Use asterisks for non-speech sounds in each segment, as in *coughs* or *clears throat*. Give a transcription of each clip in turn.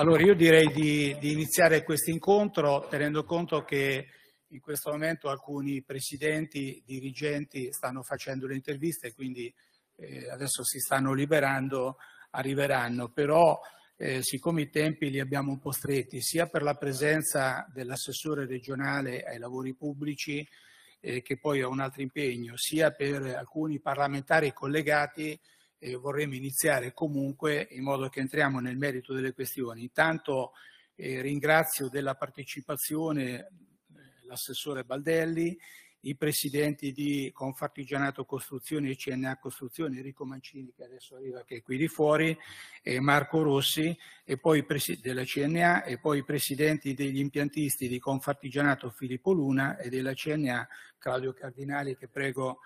Allora io direi di, di iniziare questo incontro tenendo conto che in questo momento alcuni presidenti, dirigenti stanno facendo le interviste, quindi eh, adesso si stanno liberando, arriveranno, però eh, siccome i tempi li abbiamo un po' stretti, sia per la presenza dell'assessore regionale ai lavori pubblici, eh, che poi ha un altro impegno, sia per alcuni parlamentari collegati, eh, vorremmo iniziare comunque in modo che entriamo nel merito delle questioni. Intanto eh, ringrazio della partecipazione eh, l'assessore Baldelli, i presidenti di Confartigianato Costruzioni e CNA Costruzioni, Enrico Mancini che adesso arriva che è qui di fuori, e Marco Rossi e poi della CNA e poi i presidenti degli impiantisti di Confartigianato Filippo Luna e della CNA Claudio Cardinali che prego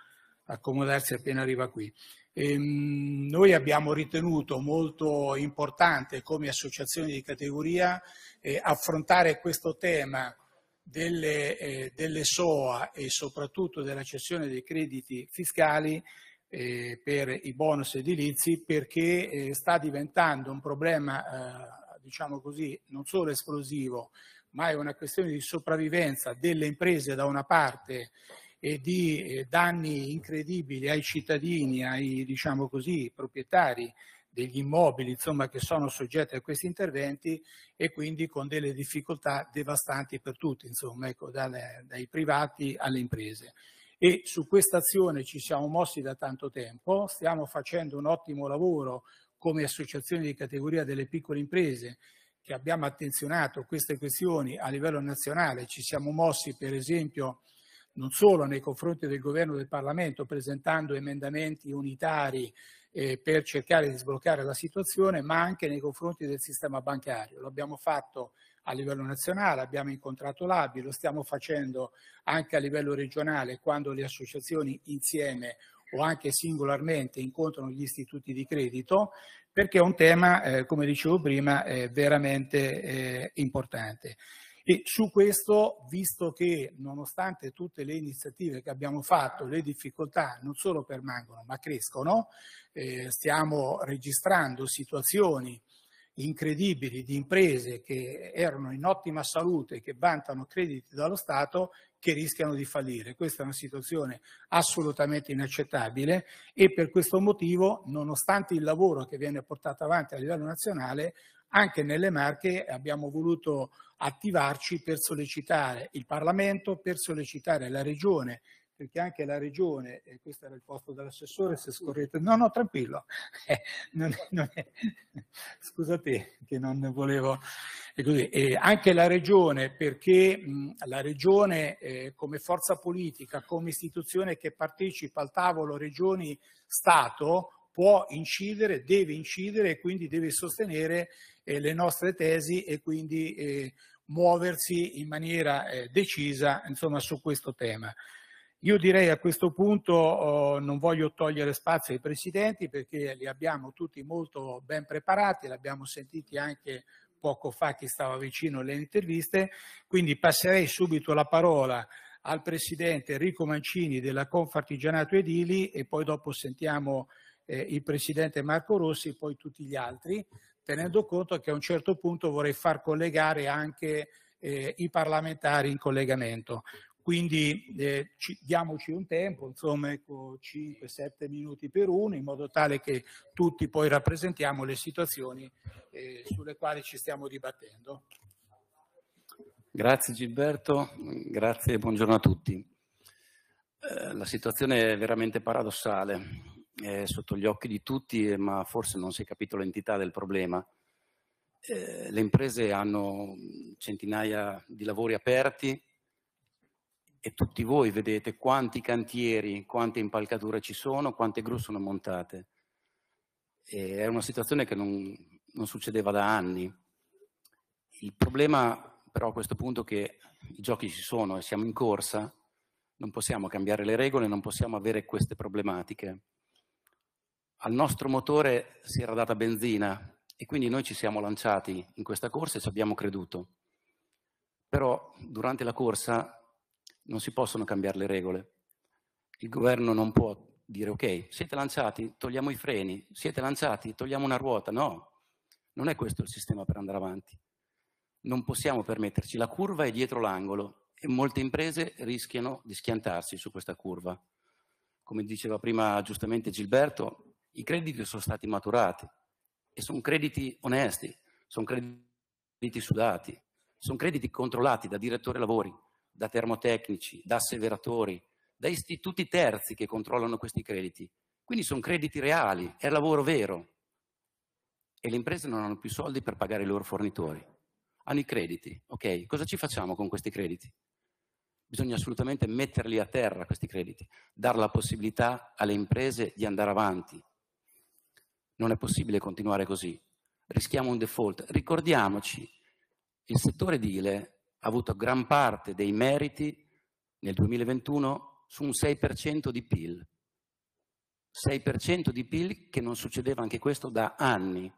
accomodarsi appena arriva qui. Ehm, noi abbiamo ritenuto molto importante come associazione di categoria eh, affrontare questo tema delle, eh, delle, SOA e soprattutto della cessione dei crediti fiscali eh, per i bonus edilizi perché eh, sta diventando un problema eh, diciamo così, non solo esplosivo, ma è una questione di sopravvivenza delle imprese da una parte e di eh, danni incredibili ai cittadini, ai diciamo così, proprietari degli immobili insomma, che sono soggetti a questi interventi e quindi con delle difficoltà devastanti per tutti, insomma, ecco, dalle, dai privati alle imprese. E su questa azione ci siamo mossi da tanto tempo, stiamo facendo un ottimo lavoro come associazione di categoria delle piccole imprese che abbiamo attenzionato queste questioni a livello nazionale, ci siamo mossi per esempio non solo nei confronti del governo e del Parlamento presentando emendamenti unitari eh, per cercare di sbloccare la situazione, ma anche nei confronti del sistema bancario. Lo abbiamo fatto a livello nazionale, abbiamo incontrato l'ABI, lo stiamo facendo anche a livello regionale quando le associazioni insieme o anche singolarmente incontrano gli istituti di credito perché è un tema, eh, come dicevo prima, eh, veramente eh, importante. E su questo, visto che nonostante tutte le iniziative che abbiamo fatto, le difficoltà non solo permangono ma crescono, eh, stiamo registrando situazioni incredibili di imprese che erano in ottima salute, che vantano crediti dallo Stato, che rischiano di fallire. Questa è una situazione assolutamente inaccettabile e per questo motivo, nonostante il lavoro che viene portato avanti a livello nazionale, anche nelle Marche abbiamo voluto attivarci per sollecitare il Parlamento, per sollecitare la Regione, perché anche la Regione, e questo era il posto dell'assessore, se scorrete... No, no, tranquillo, *laughs* eh, non è, non è... *laughs* scusate che non volevo... Eh, anche la Regione, perché mh, la Regione eh, come forza politica, come istituzione che partecipa al tavolo Regioni-Stato, può incidere, deve incidere e quindi deve sostenere eh, le nostre tesi e quindi eh, muoversi in maniera eh, decisa insomma, su questo tema. Io direi a questo punto oh, non voglio togliere spazio ai presidenti perché li abbiamo tutti molto ben preparati, li abbiamo sentiti anche poco fa chi stava vicino alle interviste, quindi passerei subito la parola al presidente Enrico Mancini della Confartigianato Edili e poi dopo sentiamo eh, il presidente Marco Rossi e poi tutti gli altri, tenendo conto che a un certo punto vorrei far collegare anche eh, i parlamentari in collegamento. Quindi eh, ci, diamoci un tempo, insomma ecco, 5-7 minuti per uno, in modo tale che tutti poi rappresentiamo le situazioni eh, sulle quali ci stiamo dibattendo. Grazie Gilberto, grazie e buongiorno a tutti. Eh, la situazione è veramente paradossale è sotto gli occhi di tutti, ma forse non si è capito l'entità del problema. Eh, le imprese hanno centinaia di lavori aperti e tutti voi vedete quanti cantieri, quante impalcature ci sono, quante gru sono montate. E è una situazione che non, non succedeva da anni. Il problema però a questo punto è che i giochi ci sono e siamo in corsa, non possiamo cambiare le regole, non possiamo avere queste problematiche al nostro motore si era data benzina e quindi noi ci siamo lanciati in questa corsa e ci abbiamo creduto. Però durante la corsa non si possono cambiare le regole. Il governo non può dire ok, siete lanciati, togliamo i freni, siete lanciati, togliamo una ruota. No, non è questo il sistema per andare avanti. Non possiamo permetterci. La curva è dietro l'angolo e molte imprese rischiano di schiantarsi su questa curva. Come diceva prima giustamente Gilberto, i crediti sono stati maturati e sono crediti onesti, sono crediti sudati, sono crediti controllati da direttori lavori, da termotecnici, da asseveratori, da istituti terzi che controllano questi crediti. Quindi sono crediti reali, è lavoro vero. E le imprese non hanno più soldi per pagare i loro fornitori. Hanno i crediti, ok? Cosa ci facciamo con questi crediti? Bisogna assolutamente metterli a terra questi crediti, dare la possibilità alle imprese di andare avanti, non è possibile continuare così. Rischiamo un default. Ricordiamoci, il settore edile ha avuto gran parte dei meriti nel 2021 su un 6% di PIL. 6% di PIL che non succedeva anche questo da anni.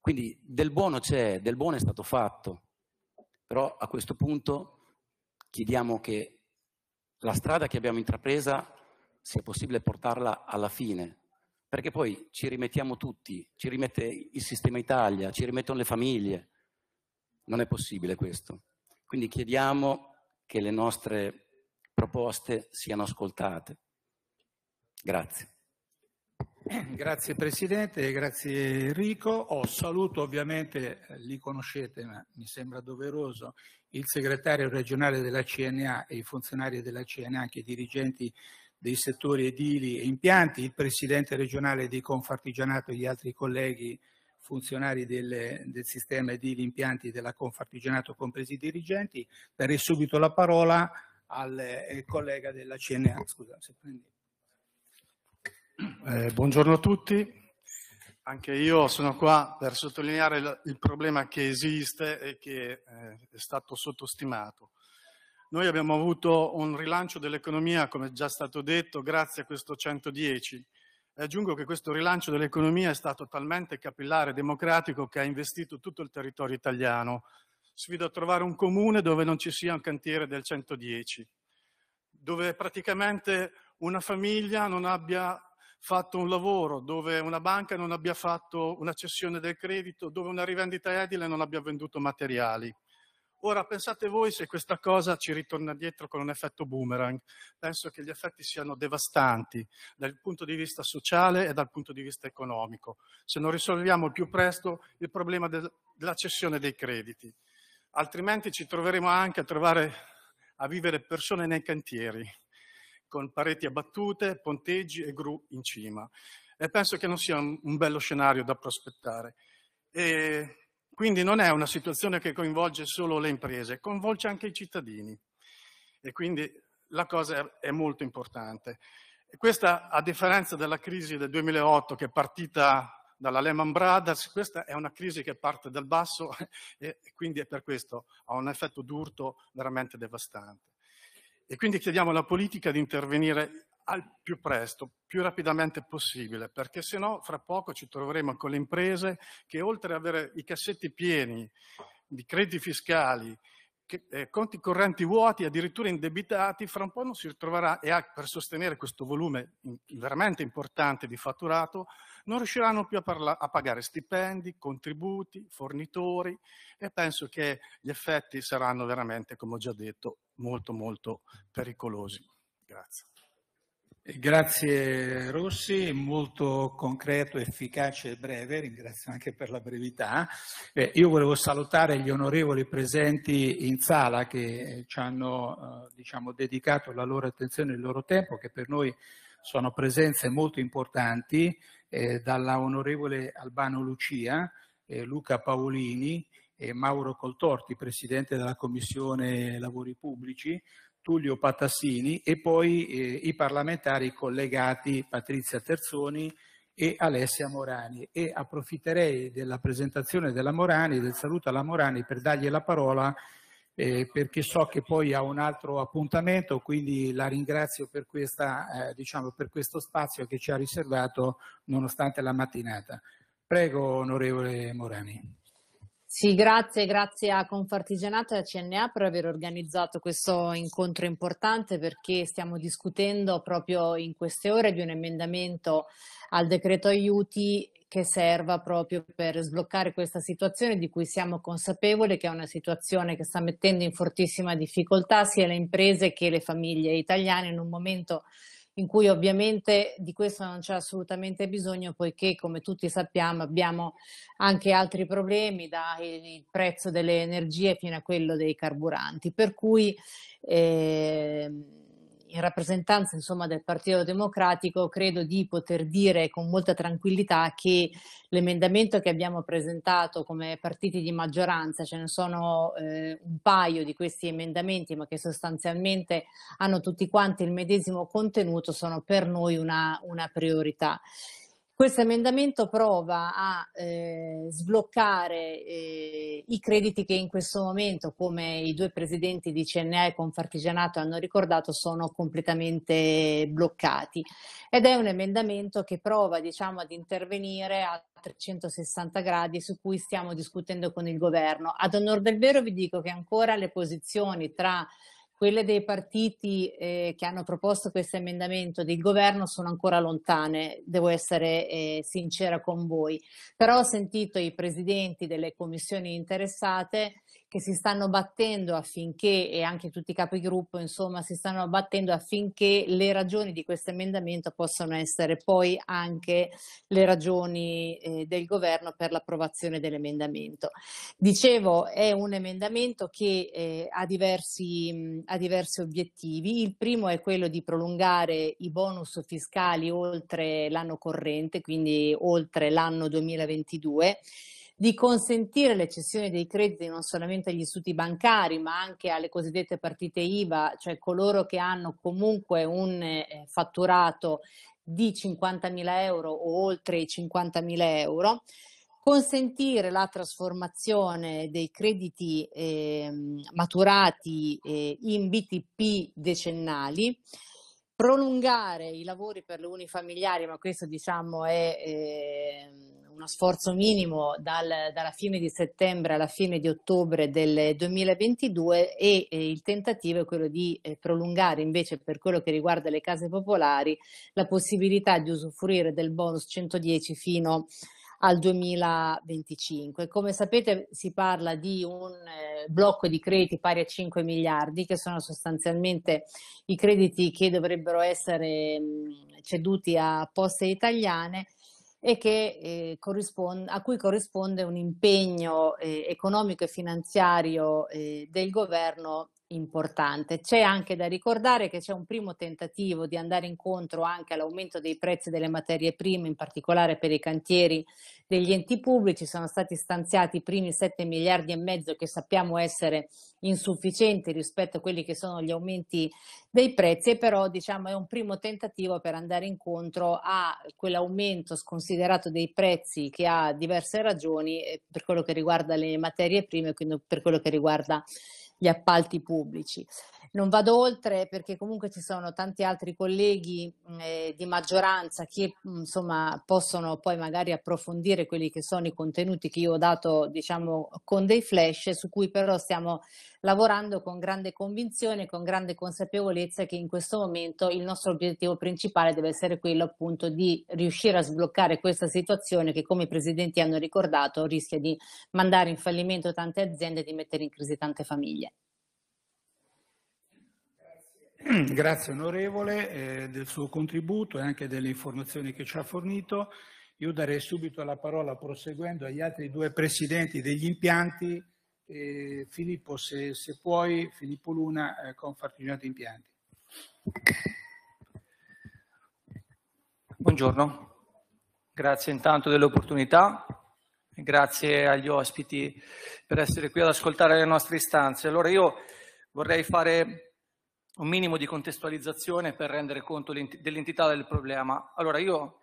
Quindi del buono c'è, del buono è stato fatto, però a questo punto chiediamo che la strada che abbiamo intrapresa sia possibile portarla alla fine, perché poi ci rimettiamo tutti, ci rimette il sistema Italia, ci rimettono le famiglie. Non è possibile questo. Quindi chiediamo che le nostre proposte siano ascoltate. Grazie. *clears throat* Grazie Presidente, grazie Enrico. Oh, saluto ovviamente, li conoscete ma mi sembra doveroso, il segretario regionale della CNA e i funzionari della CNA, anche i dirigenti dei settori edili e impianti, il presidente regionale di Confartigianato e gli altri colleghi funzionari del, del sistema edili e impianti della Confartigianato, compresi i dirigenti. Darei subito la parola al eh, collega della CNA. Scusa, se prendi. Eh, buongiorno a tutti. Anche io sono qua per sottolineare il, problema che esiste e che eh, è stato sottostimato. Noi abbiamo avuto un rilancio dell'economia, come già stato detto, grazie a questo 110. E aggiungo che questo rilancio dell'economia è stato talmente capillare e democratico che ha investito tutto il territorio italiano. Sfido a trovare un comune dove non ci sia un cantiere del 110, dove praticamente una famiglia non abbia fatto un lavoro, dove una banca non abbia fatto una cessione del credito, dove una rivendita edile non abbia venduto materiali. Ora pensate voi se questa cosa ci ritorna dietro con un effetto boomerang. Penso che gli effetti siano devastanti dal punto di vista sociale e dal punto di vista economico, se non risolviamo al più presto il problema del, della cessione dei crediti. Altrimenti ci troveremo anche a, trovare, a vivere persone nei cantieri, con pareti abbattute, ponteggi e gru in cima. E penso che non sia un, un bello scenario da prospettare. E quindi non è una situazione che coinvolge solo le imprese, coinvolge anche i cittadini. E quindi la cosa è molto importante. E questa, a differenza della crisi del 2008 che è partita dalla Lehman Brothers, questa è una crisi che parte dal basso *laughs* e quindi è per questo ha un effetto d'urto veramente devastante. E quindi chiediamo alla politica di intervenire al più presto, più rapidamente possibile, perché se no fra poco ci troveremo con le imprese che oltre ad avere i cassetti pieni di crediti fiscali, che, eh, conti correnti vuoti, addirittura indebitati, fra un po' non si ritroverà e per sostenere questo volume in, veramente importante di fatturato non riusciranno più a, parla, a, pagare stipendi, contributi, fornitori e penso che gli effetti saranno veramente, come ho già detto, molto molto pericolosi. Grazie. Grazie Rossi, molto concreto, efficace e breve, ringrazio anche per la brevità. Eh, io volevo salutare gli onorevoli presenti in sala che ci hanno eh, diciamo, dedicato la loro attenzione e il loro tempo, che per noi sono presenze molto importanti, eh, dalla onorevole Albano Lucia, eh, Luca Paolini, e Mauro Coltorti, Presidente della Commissione Lavori Pubblici, Tullio Patassini e poi eh, i parlamentari collegati Patrizia Terzoni e Alessia Morani e approfitterei della presentazione della Morani, del saluto alla Morani per dargli la parola eh, perché so che poi ha un altro appuntamento, quindi la ringrazio per, questa, eh, diciamo, per questo spazio che ci ha riservato nonostante la mattinata. Prego, onorevole Morani. Sì, grazie, grazie a Confartigianato e a CNA per aver organizzato questo incontro importante perché stiamo discutendo proprio in queste ore di un emendamento al decreto aiuti che serva proprio per sbloccare questa situazione di cui siamo consapevoli che è una situazione che sta mettendo in fortissima difficoltà sia le imprese che le famiglie italiane in un momento in cui ovviamente di questo non c'è assolutamente bisogno poiché come tutti sappiamo abbiamo anche altri problemi dal prezzo delle energie fino a quello dei carburanti per cui eh, in rappresentanza insomma, del Partito Democratico credo di poter dire con molta tranquillità che l'emendamento che abbiamo presentato come partiti di maggioranza, ce ne sono eh, un paio di questi emendamenti ma che sostanzialmente hanno tutti quanti il medesimo contenuto, sono per noi una, una priorità. Questo emendamento prova a eh, sbloccare eh, i crediti che in questo momento, come i due presidenti di CNA e Confartigianato hanno ricordato, sono completamente bloccati. Ed è un emendamento che prova diciamo, ad intervenire a 360 gradi su cui stiamo discutendo con il governo. Ad onor del vero vi dico che ancora le posizioni tra quelle dei partiti eh, che hanno proposto questo emendamento del governo sono ancora lontane, devo essere eh, sincera con voi, però ho sentito i presidenti delle commissioni interessate che si stanno battendo affinché, e anche tutti i capigruppo, insomma, si stanno battendo affinché le ragioni di questo emendamento possano essere poi anche le ragioni eh, del governo per l'approvazione dell'emendamento. Dicevo, è un emendamento che eh, ha, diversi, mh, ha diversi obiettivi. Il primo è quello di prolungare i bonus fiscali oltre l'anno corrente, quindi oltre l'anno 2022 di consentire l'eccessione dei crediti non solamente agli istituti bancari ma anche alle cosiddette partite IVA, cioè coloro che hanno comunque un eh, fatturato di 50.000 euro o oltre i 50.000 euro, consentire la trasformazione dei crediti eh, maturati eh, in BTP decennali, prolungare i lavori per le unifamiliari, ma questo diciamo è ehm, uno sforzo minimo dal, dalla fine di settembre alla fine di ottobre del 2022 e, e eh, il tentativo è quello di eh, prolungare invece per quello che riguarda le case popolari la possibilità di usufruire del bonus 110 fino al 2025. Come sapete si parla di un eh, blocco di crediti pari a 5 miliardi che sono sostanzialmente i crediti che dovrebbero essere mh, mm, ceduti a poste italiane e che, eh, a cui corrisponde un impegno eh, economico e finanziario eh, del governo importante. C'è anche da ricordare che c'è un primo tentativo di andare incontro anche all'aumento dei prezzi delle materie prime, in particolare per i cantieri degli enti pubblici. Sono stati stanziati i primi 7 miliardi e mezzo che sappiamo essere insufficienti rispetto a quelli che sono gli aumenti dei prezzi, e però diciamo, è un primo tentativo per andare incontro a quell'aumento sconsiderato dei prezzi che ha diverse ragioni eh, per quello che riguarda le materie prime, quindi per quello che riguarda gli appalti pubblici. Non vado oltre perché comunque ci sono tanti altri colleghi eh, di maggioranza che insomma possono poi magari approfondire quelli che sono i contenuti che io ho dato diciamo con dei flash su cui però stiamo lavorando con grande convinzione, con grande consapevolezza che in questo momento il nostro obiettivo principale deve essere quello appunto di riuscire a sbloccare questa situazione che come i presidenti hanno ricordato rischia di mandare in fallimento tante aziende e di mettere in crisi tante famiglie. *clears throat* Grazie onorevole eh, del suo contributo e anche delle informazioni che ci ha fornito. Io darei subito la parola, proseguendo, agli altri due presidenti degli impianti. Eh, Filippo, se, se, puoi, Filippo Luna, eh, Confartigianato Impianti. Buongiorno, grazie intanto dell'opportunità, grazie agli ospiti per essere qui ad ascoltare le nostre istanze. Allora io vorrei fare un minimo di contestualizzazione per rendere conto dell'entità del problema. Allora, io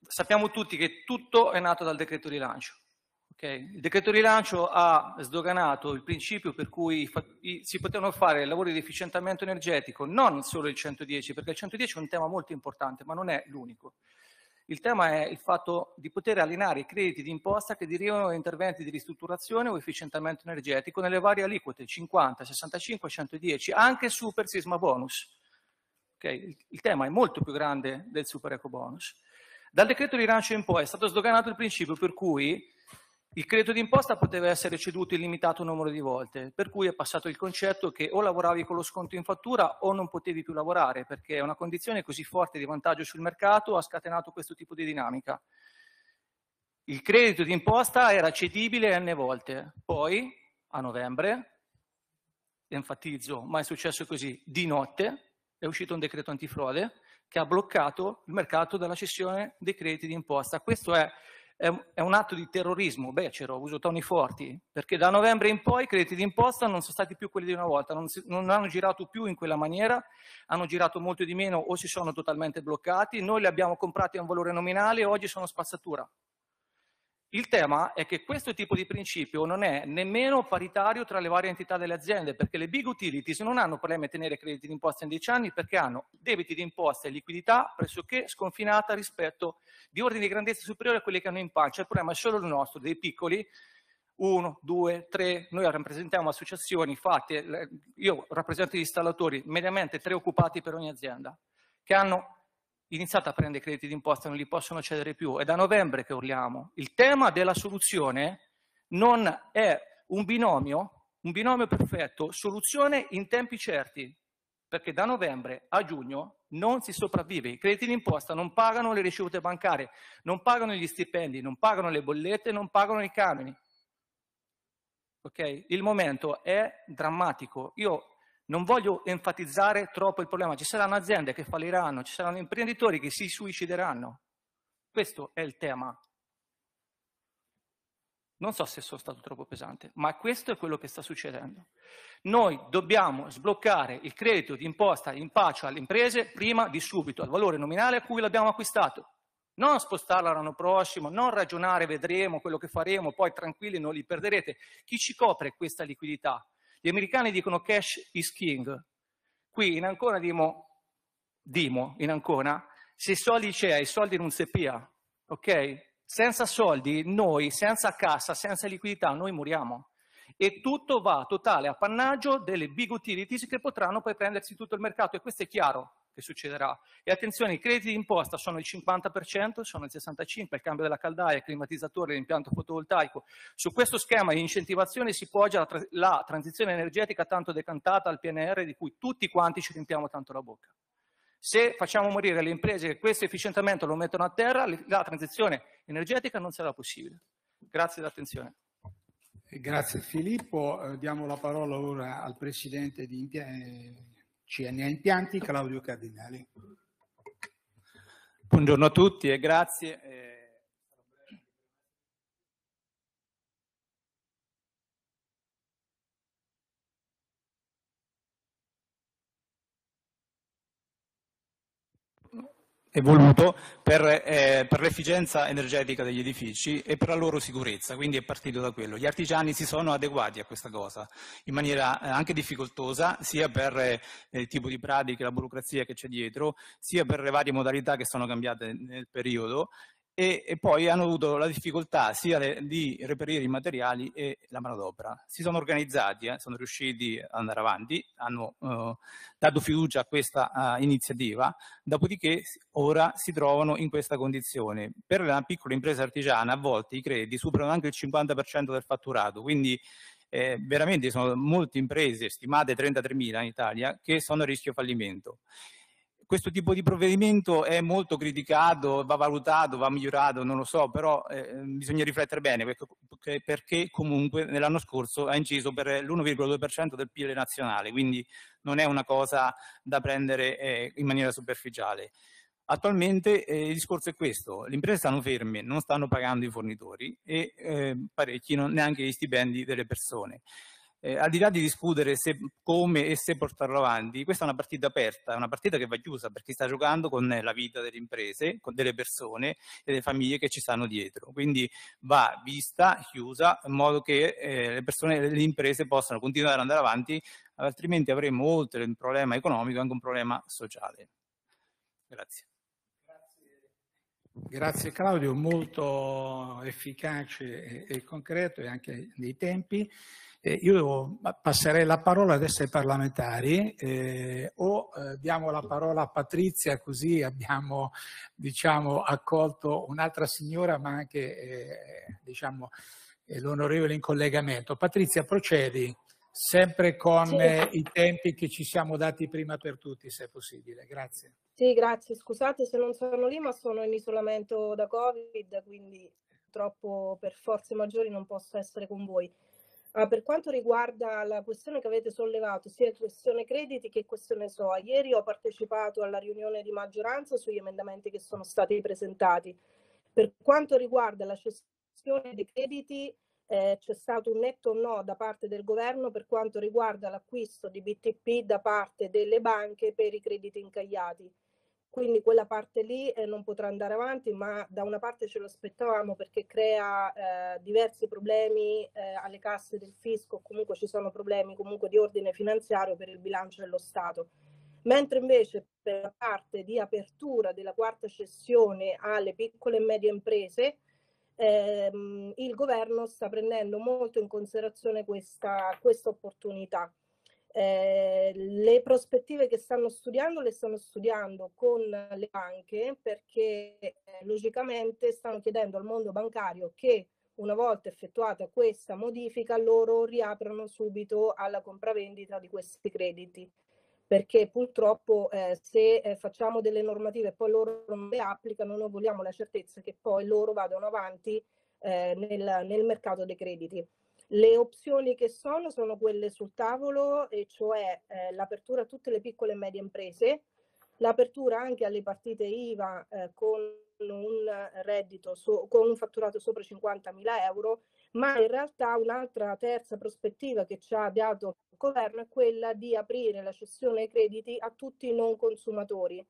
sappiamo tutti che tutto è nato dal decreto rilancio. Okay? Il decreto rilancio ha sdoganato il principio per cui si potevano fare lavori di efficientamento energetico, non solo il 110, perché il 110 è un tema molto importante, ma non è l'unico. Il tema è il fatto di poter allineare i crediti di imposta che derivano da interventi di ristrutturazione o efficientamento energetico nelle varie aliquote 50, 65, 110, anche super sisma bonus. Okay? Il, tema è molto più grande del super eco bonus. Dal decreto di rilancio in poi è stato sdoganato il principio per cui il credito d'imposta poteva essere ceduto illimitato un numero di volte, per cui è passato il concetto che o lavoravi con lo sconto in fattura o non potevi più lavorare, perché è una condizione così forte di vantaggio sul mercato ha scatenato questo tipo di dinamica. Il credito d'imposta era cedibile n volte, poi a novembre, enfatizzo, ma è successo così, di notte è uscito un decreto antifrode che ha bloccato il mercato dalla cessione dei crediti d'imposta. Questo è è, è un atto di terrorismo Beh, becero, uso toni forti, perché da novembre in poi i crediti d'imposta non sono stati più quelli di una volta, non, si, non hanno girato più in quella maniera, hanno girato molto di meno o si sono totalmente bloccati, noi li abbiamo comprati a un valore nominale e oggi sono spazzatura. Il tema è che questo tipo di principio non è nemmeno paritario tra le varie entità delle aziende, perché le big utilities non hanno problemi a tenere crediti d'imposta in 10 anni perché hanno debiti d'imposta e liquidità pressoché sconfinata rispetto di ordini di grandezza superiore a quelli che hanno in pancia. Il problema è solo il nostro, dei piccoli, uno, due, tre, noi rappresentiamo associazioni infatti io rappresento gli installatori, mediamente tre occupati per ogni azienda, che hanno iniziate a prendere crediti d'imposta, non li possono cedere più. È da novembre che urliamo. Il tema della soluzione non è un binomio, un binomio perfetto, soluzione in tempi certi, perché da novembre a giugno non si sopravvive. I crediti d'imposta non pagano le ricevute bancarie, non pagano gli stipendi, non pagano le bollette, non pagano i canoni. ok Il momento è drammatico. Io non voglio enfatizzare troppo il problema, ci saranno aziende che falliranno, ci saranno imprenditori che si suicideranno. Questo è il tema. Non so se sono stato troppo pesante, ma questo è quello che sta succedendo. Noi dobbiamo sbloccare il credito di imposta in pace alle imprese prima di subito, al valore nominale a cui l'abbiamo acquistato. Non spostarlo all'anno prossimo, non ragionare, vedremo quello che faremo, poi tranquilli non li perderete. Chi ci copre questa liquidità? Gli americani dicono cash is king. Qui in Ancona dimo, dimo in Ancona, se soldi c'è, i soldi non si pia, ok? Senza soldi, noi, senza cassa, senza liquidità, noi moriamo. E tutto va totale appannaggio delle big utilities che potranno poi prendersi tutto il mercato, e questo è chiaro che succederà. E attenzione, i crediti d'imposta sono il 50%, sono il 65%, il cambio della caldaia, il climatizzatore, l'impianto fotovoltaico. Su questo schema di incentivazione si poggia la, tra la transizione energetica tanto decantata al PNR di cui tutti quanti ci riempiamo tanto la bocca. Se facciamo morire le imprese che questo efficientamento lo mettono a terra, la transizione energetica non sarà possibile. Grazie dell'attenzione. Grazie Filippo. Eh, diamo la parola ora al Presidente di, eh, CNA Impianti, Claudio Cardinali. Buongiorno a tutti e grazie. Eh, e voluto per, eh, per l'efficienza energetica degli edifici e per la loro sicurezza, quindi è partito da quello. Gli artigiani si sono adeguati a questa cosa in maniera eh, anche difficoltosa, sia per eh, il tipo di pratiche, la burocrazia che c'è dietro, sia per le varie modalità che sono cambiate nel periodo e, e poi hanno avuto la difficoltà sia le, di reperire i materiali e la manodopera. Si sono organizzati, eh, sono riusciti ad andare avanti, hanno eh, dato fiducia a questa eh, iniziativa, dopodiché ora si trovano in questa condizione. Per la piccola impresa artigiana a volte i crediti superano anche il 50% del fatturato, quindi eh, veramente sono molte imprese, stimate 33.000 in Italia, che sono a rischio fallimento questo tipo di provvedimento è molto criticato, va valutato, va migliorato, non lo so, però eh, bisogna riflettere bene perché, perché comunque nell'anno scorso ha inciso per l'1,2% del PIL nazionale, quindi non è una cosa da prendere eh, in maniera superficiale. Attualmente eh, il discorso è questo, le imprese stanno ferme, non stanno pagando i fornitori e eh, parecchi non, neanche gli stipendi delle persone eh, al di là di discutere se, come e se portarlo avanti, questa è una partita aperta, una partita che va chiusa perché sta giocando con la vita delle imprese, con delle persone e delle famiglie che ci stanno dietro. Quindi va vista, chiusa, in modo che eh, le persone e le imprese possano continuare ad andare avanti, altrimenti avremo oltre un problema economico anche un problema sociale. Grazie. Grazie Claudio, molto efficace e, e concreto e anche nei tempi. Eh, io passerei la parola adesso ai parlamentari eh, o eh, diamo la parola a Patrizia così abbiamo diciamo, accolto un'altra signora ma anche eh, diciamo, eh, l'onorevole in collegamento. Patrizia procedi sempre con sì. Eh, i tempi che ci siamo dati prima per tutti se è possibile. Grazie. Sì, grazie. Scusate se non sono lì ma sono in isolamento da Covid quindi purtroppo per forze maggiori non posso essere con voi. Ah, per quanto riguarda la questione che avete sollevato, sia questione crediti che questione SOA, ieri ho partecipato alla riunione di maggioranza sugli emendamenti che sono stati presentati. Per quanto riguarda la cessione dei crediti, eh, c'è stato un netto no da parte del governo per quanto riguarda l'acquisto di BTP da parte delle banche per i crediti incagliati quindi quella parte lì eh, non potrà andare avanti, ma da una parte ce lo aspettavamo perché crea eh, diversi problemi eh, alle casse del fisco, comunque ci sono problemi comunque di ordine finanziario per il bilancio dello Stato. Mentre invece per la parte di apertura della quarta cessione alle piccole e medie imprese, ehm, il governo sta prendendo molto in considerazione questa, questa opportunità. Eh, le prospettive che stanno studiando le stanno studiando con le banche perché eh, logicamente stanno chiedendo al mondo bancario che una volta effettuata questa modifica loro riaprano subito alla compravendita di questi crediti perché purtroppo eh, se eh, facciamo delle normative e poi loro non le applicano noi vogliamo la certezza che poi loro vadano avanti eh, nel, nel mercato dei crediti. Le opzioni che sono sono quelle sul tavolo, e cioè eh, l'apertura a tutte le piccole e medie imprese, l'apertura anche alle partite IVA eh, con un reddito so, con un fatturato sopra 50.000 euro, ma in realtà un'altra terza prospettiva che ci ha dato il governo è quella di aprire la cessione ai crediti a tutti i non consumatori,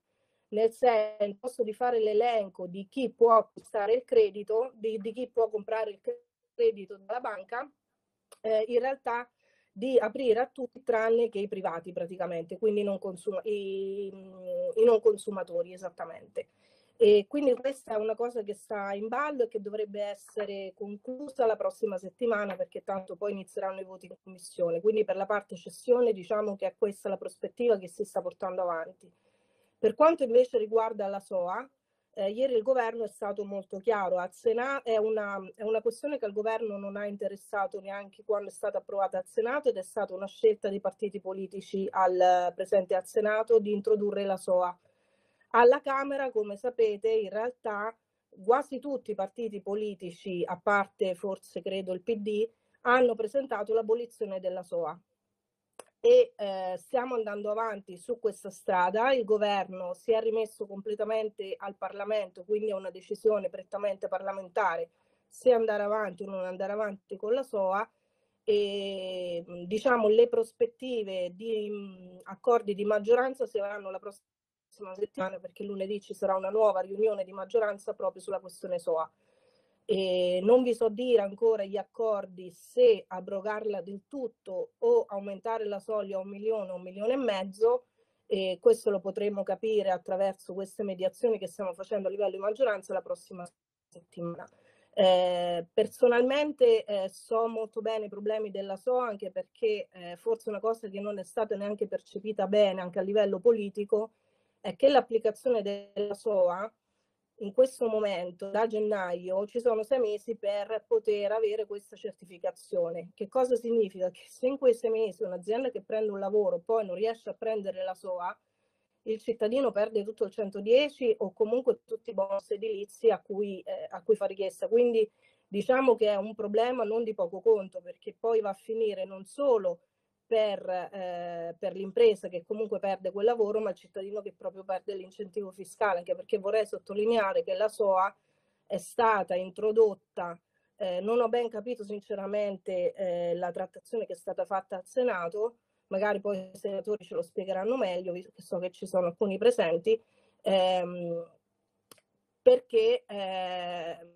nel senso di fare l'elenco di chi può acquistare il credito, di, di chi può comprare il credito dalla banca eh, in realtà di aprire a tutti tranne che i privati praticamente, quindi non consuma, i, i, non consumatori esattamente. E quindi questa è una cosa che sta in ballo e che dovrebbe essere conclusa la prossima settimana perché tanto poi inizieranno i voti in commissione. Quindi per la parte cessione diciamo che è questa la prospettiva che si sta portando avanti. Per quanto invece riguarda la SOA, eh, ieri il governo è stato molto chiaro, al Senato è una, è una questione che al governo non ha interessato neanche quando è stata approvata al Senato ed è stata una scelta dei partiti politici al, presenti al Senato di introdurre la SOA. Alla Camera, come sapete, in realtà quasi tutti i partiti politici, a parte forse credo il PD, hanno presentato l'abolizione della SOA e eh, stiamo andando avanti su questa strada. Il governo si è rimesso completamente al Parlamento, quindi è una decisione prettamente parlamentare se andare avanti o non andare avanti con la SOA e mm, diciamo le prospettive di mh, mm, accordi di maggioranza si avranno la prossima settimana perché lunedì ci sarà una nuova riunione di maggioranza proprio sulla questione SOA. E non vi so dire ancora gli accordi se abrogarla del tutto o aumentare la soglia a un milione o un milione e mezzo, e questo lo potremo capire attraverso queste mediazioni che stiamo facendo a livello di maggioranza la prossima settimana. Eh, personalmente eh, so molto bene i problemi della SO anche perché eh, forse una cosa che non è stata neanche percepita bene anche a livello politico è che l'applicazione della SOA in questo momento, da gennaio, ci sono sei mesi per poter avere questa certificazione. Che cosa significa? Che se in quei sei mesi un'azienda che prende un lavoro poi non riesce a prendere la SOA, il cittadino perde tutto il 110 o comunque tutti i bonus edilizi a cui, eh, a cui fa richiesta. Quindi diciamo che è un problema non di poco conto perché poi va a finire non solo per, eh, per, l'impresa che comunque perde quel lavoro, ma il cittadino che proprio perde l'incentivo fiscale, anche perché vorrei sottolineare che la SOA è stata introdotta, eh, non ho ben capito sinceramente eh, la trattazione che è stata fatta al Senato, magari poi i senatori ce lo spiegheranno meglio, visto che so che ci sono alcuni presenti, ehm, perché eh,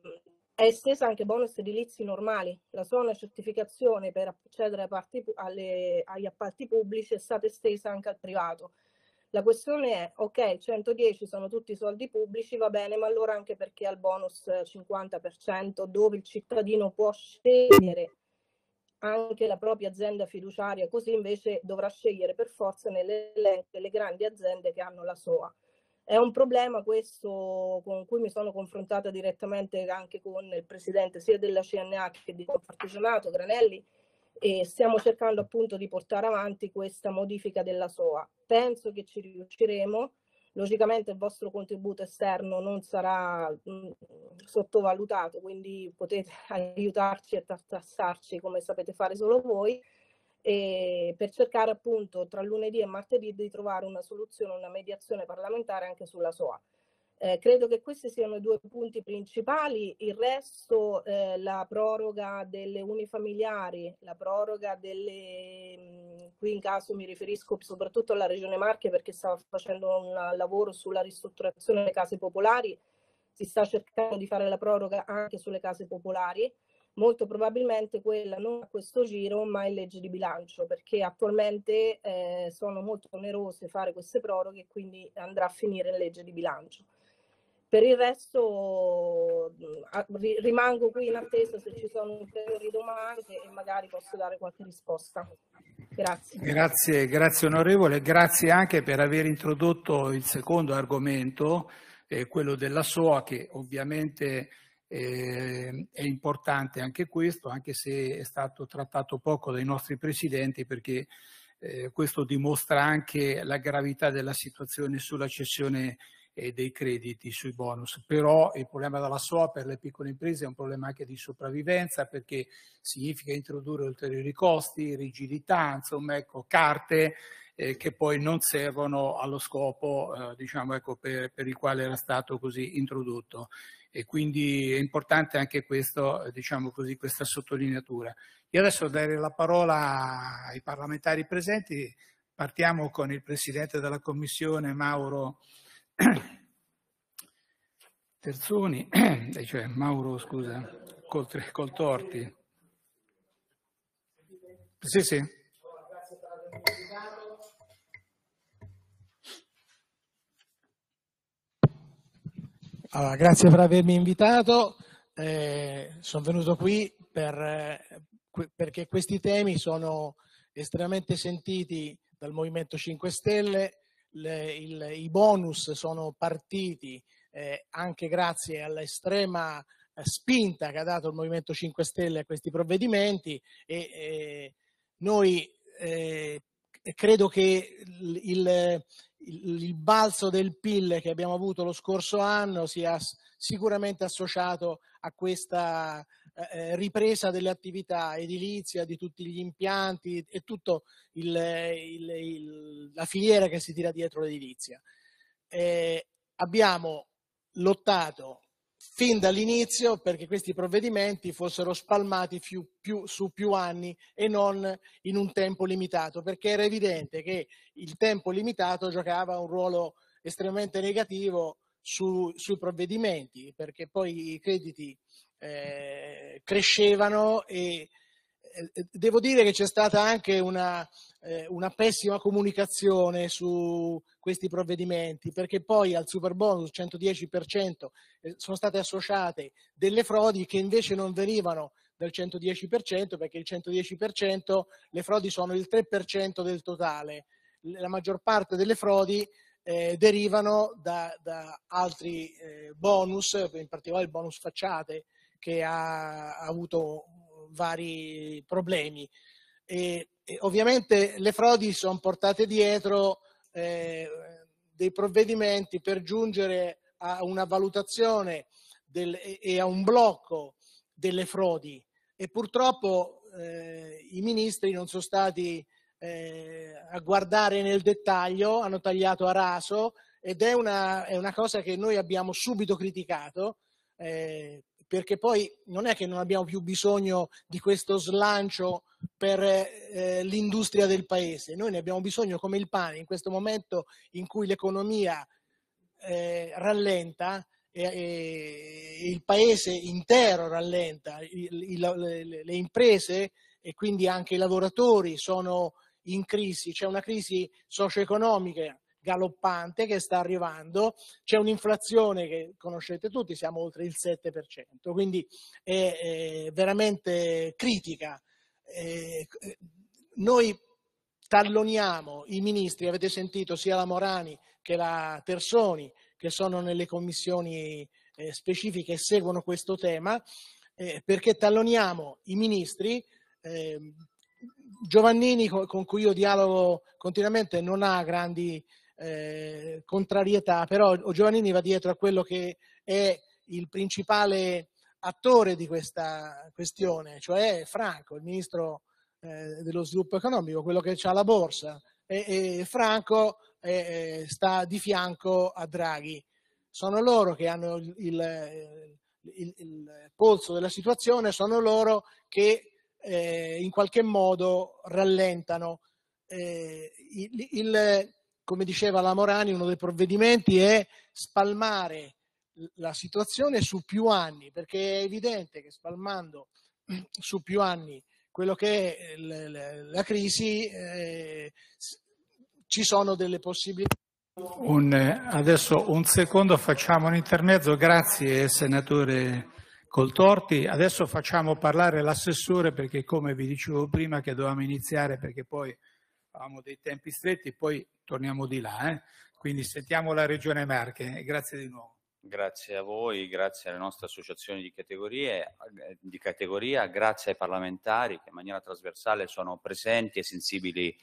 è estesa anche bonus edilizi normali. La sola certificazione per accedere agli appalti pubblici è stata estesa anche al privato. La questione è, ok, 110 sono tutti soldi pubblici, va bene, ma allora anche perché al bonus 50% dove il cittadino può scegliere anche la propria azienda fiduciaria, così invece dovrà scegliere per forza nell'elenco delle grandi aziende che hanno la SOA. È un problema questo con cui mi sono confrontata direttamente anche con il presidente sia della CNA che di Confartigianato, Granelli, e stiamo cercando appunto di portare avanti questa modifica della SOA. Penso che ci riusciremo, logicamente il vostro contributo esterno non sarà mh, mm, sottovalutato, quindi potete *laughs* aiutarci a tassarci come sapete fare solo voi e per cercare appunto tra lunedì e martedì di trovare una soluzione, una mediazione parlamentare anche sulla SOA. Eh, credo che questi siano i due punti principali, il resto, eh, la proroga delle unifamiliari, la proroga delle, mh, mm, qui in caso mi riferisco soprattutto alla Regione Marche perché stava facendo un lavoro sulla ristrutturazione delle case popolari, si sta cercando di fare la proroga anche sulle case popolari, molto probabilmente quella non a questo giro ma in legge di bilancio perché attualmente eh, sono molto onerose fare queste proroghe e quindi andrà a finire in legge di bilancio. Per il resto mm, rimango qui in attesa se ci sono ulteriori domande e magari posso dare qualche risposta. Grazie. Grazie, grazie onorevole, grazie anche per aver introdotto il secondo argomento, eh, quello della SOA che ovviamente eh, è importante anche questo, anche se è stato trattato poco dai nostri presidenti, perché eh, questo dimostra anche la gravità della situazione sulla cessione eh, dei crediti sui bonus. Però il problema della SOA per le piccole imprese è un problema anche di sopravvivenza perché significa introdurre ulteriori costi, rigidità, insomma, ecco, carte eh, che poi non servono allo scopo eh, diciamo, ecco, per, per il quale era stato così introdotto e quindi è importante anche questo, diciamo così, questa sottolineatura. Io adesso darei la parola ai parlamentari presenti, partiamo con il Presidente della Commissione Mauro *coughs* Terzoni, *coughs* eh, cioè Mauro scusa, Coltorti. Sì, sì. Allora, grazie per avermi invitato. Eh, sono venuto qui per, eh, perché questi temi sono estremamente sentiti dal Movimento 5 Stelle, le, il, i bonus sono partiti eh, anche grazie all'estrema eh, spinta che ha dato il Movimento 5 Stelle a questi provvedimenti e eh, noi eh, credo che il, il, il, balzo del PIL che abbiamo avuto lo scorso anno sia sicuramente associato a questa eh, eh, ripresa delle attività edilizia, di tutti gli impianti e tutta la filiera che si tira dietro l'edilizia. Eh, abbiamo lottato fin dall'inizio perché questi provvedimenti fossero spalmati più, più, su più anni e non in un tempo limitato, perché era evidente che il tempo limitato giocava un ruolo estremamente negativo su, sui provvedimenti, perché poi i crediti eh, crescevano e eh, devo dire che c'è stata anche una, eh, una, pessima comunicazione su questi provvedimenti, perché poi al super bonus 110% sono state associate delle frodi che invece non venivano dal 110%, perché il 110% le frodi sono il 3% del totale. La maggior parte delle frodi eh, derivano da, da altri eh, bonus, in particolare il bonus facciate, che ha, ha avuto vari problemi. E, e ovviamente le frodi sono portate dietro eh, dei provvedimenti per giungere a una valutazione del, e a un blocco delle frodi e purtroppo eh, i ministri non sono stati eh, a guardare nel dettaglio, hanno tagliato a raso ed è una, è una cosa che noi abbiamo subito criticato eh, perché poi non è che non abbiamo più bisogno di questo slancio per eh, l'industria del paese, noi ne abbiamo bisogno come il pane in questo momento in cui l'economia eh, rallenta e, e, il paese intero rallenta, il, il, le imprese e quindi anche i lavoratori sono in crisi, c'è una crisi socio-economica galoppante che sta arrivando, c'è un'inflazione che conoscete tutti, siamo oltre il 7%, quindi è, è veramente critica. Eh, noi talloniamo i ministri, avete sentito sia la Morani che la Tersoni, che sono nelle commissioni eh, specifiche e seguono questo tema, eh, perché talloniamo i ministri. Eh, Giovannini, con cui io dialogo continuamente, non ha grandi eh, contrarietà, però Giovannini va dietro a quello che è il principale attore di questa questione, cioè Franco, il ministro eh, dello sviluppo economico, quello che ha la borsa. E, e Franco eh, eh, sta di fianco a Draghi. Sono loro che hanno il, il, eh, il, il polso della situazione, sono loro che eh, in qualche modo rallentano. il, come diceva la Morani, uno dei provvedimenti è spalmare la situazione su più anni, perché è evidente che spalmando *clears throat* su più anni quello che è eh, la crisi, eh, ci sono delle possibilità. Un, adesso un secondo facciamo un intermezzo, grazie senatore Coltorti. Adesso facciamo parlare l'assessore perché come vi dicevo prima che dovevamo iniziare perché poi avevamo dei tempi stretti, poi torniamo di là. Eh? Quindi sentiamo la Regione Merche, eh, grazie di nuovo. Grazie a voi, grazie alle nostre associazioni di, eh, di categoria, grazie ai parlamentari che in maniera trasversale sono presenti e sensibili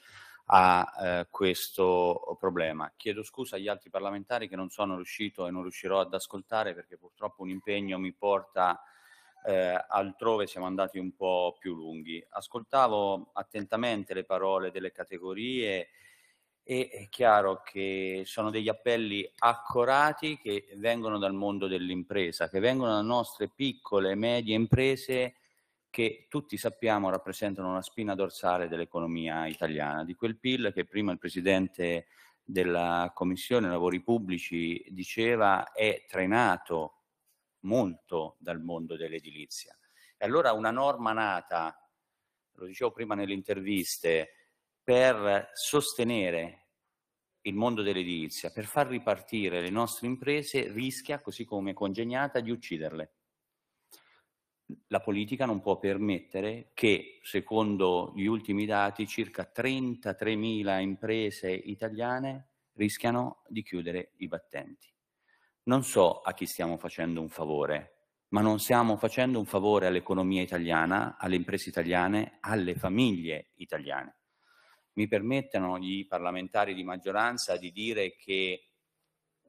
a eh, questo problema. Chiedo scusa agli altri parlamentari che non sono riuscito e non riuscirò ad ascoltare perché purtroppo un impegno mi porta a eh, altrove siamo andati un po' più lunghi. Ascoltavo attentamente le parole delle categorie e è chiaro che sono degli appelli accorati che vengono dal mondo dell'impresa, che vengono dalle nostre piccole e medie imprese che tutti sappiamo rappresentano la spina dorsale dell'economia italiana, di quel PIL che prima il Presidente della Commissione Lavori Pubblici diceva è trainato molto dal mondo dell'edilizia. E allora una norma nata, lo dicevo prima nelle interviste, per sostenere il mondo dell'edilizia, per far ripartire le nostre imprese, rischia, così come congegnata, di ucciderle. La politica non può permettere che, secondo gli ultimi dati, circa 33.000 imprese italiane rischiano di chiudere i battenti non so a chi stiamo facendo un favore, ma non stiamo facendo un favore all'economia italiana, alle imprese italiane, alle famiglie italiane. Mi permettano i parlamentari di maggioranza di dire che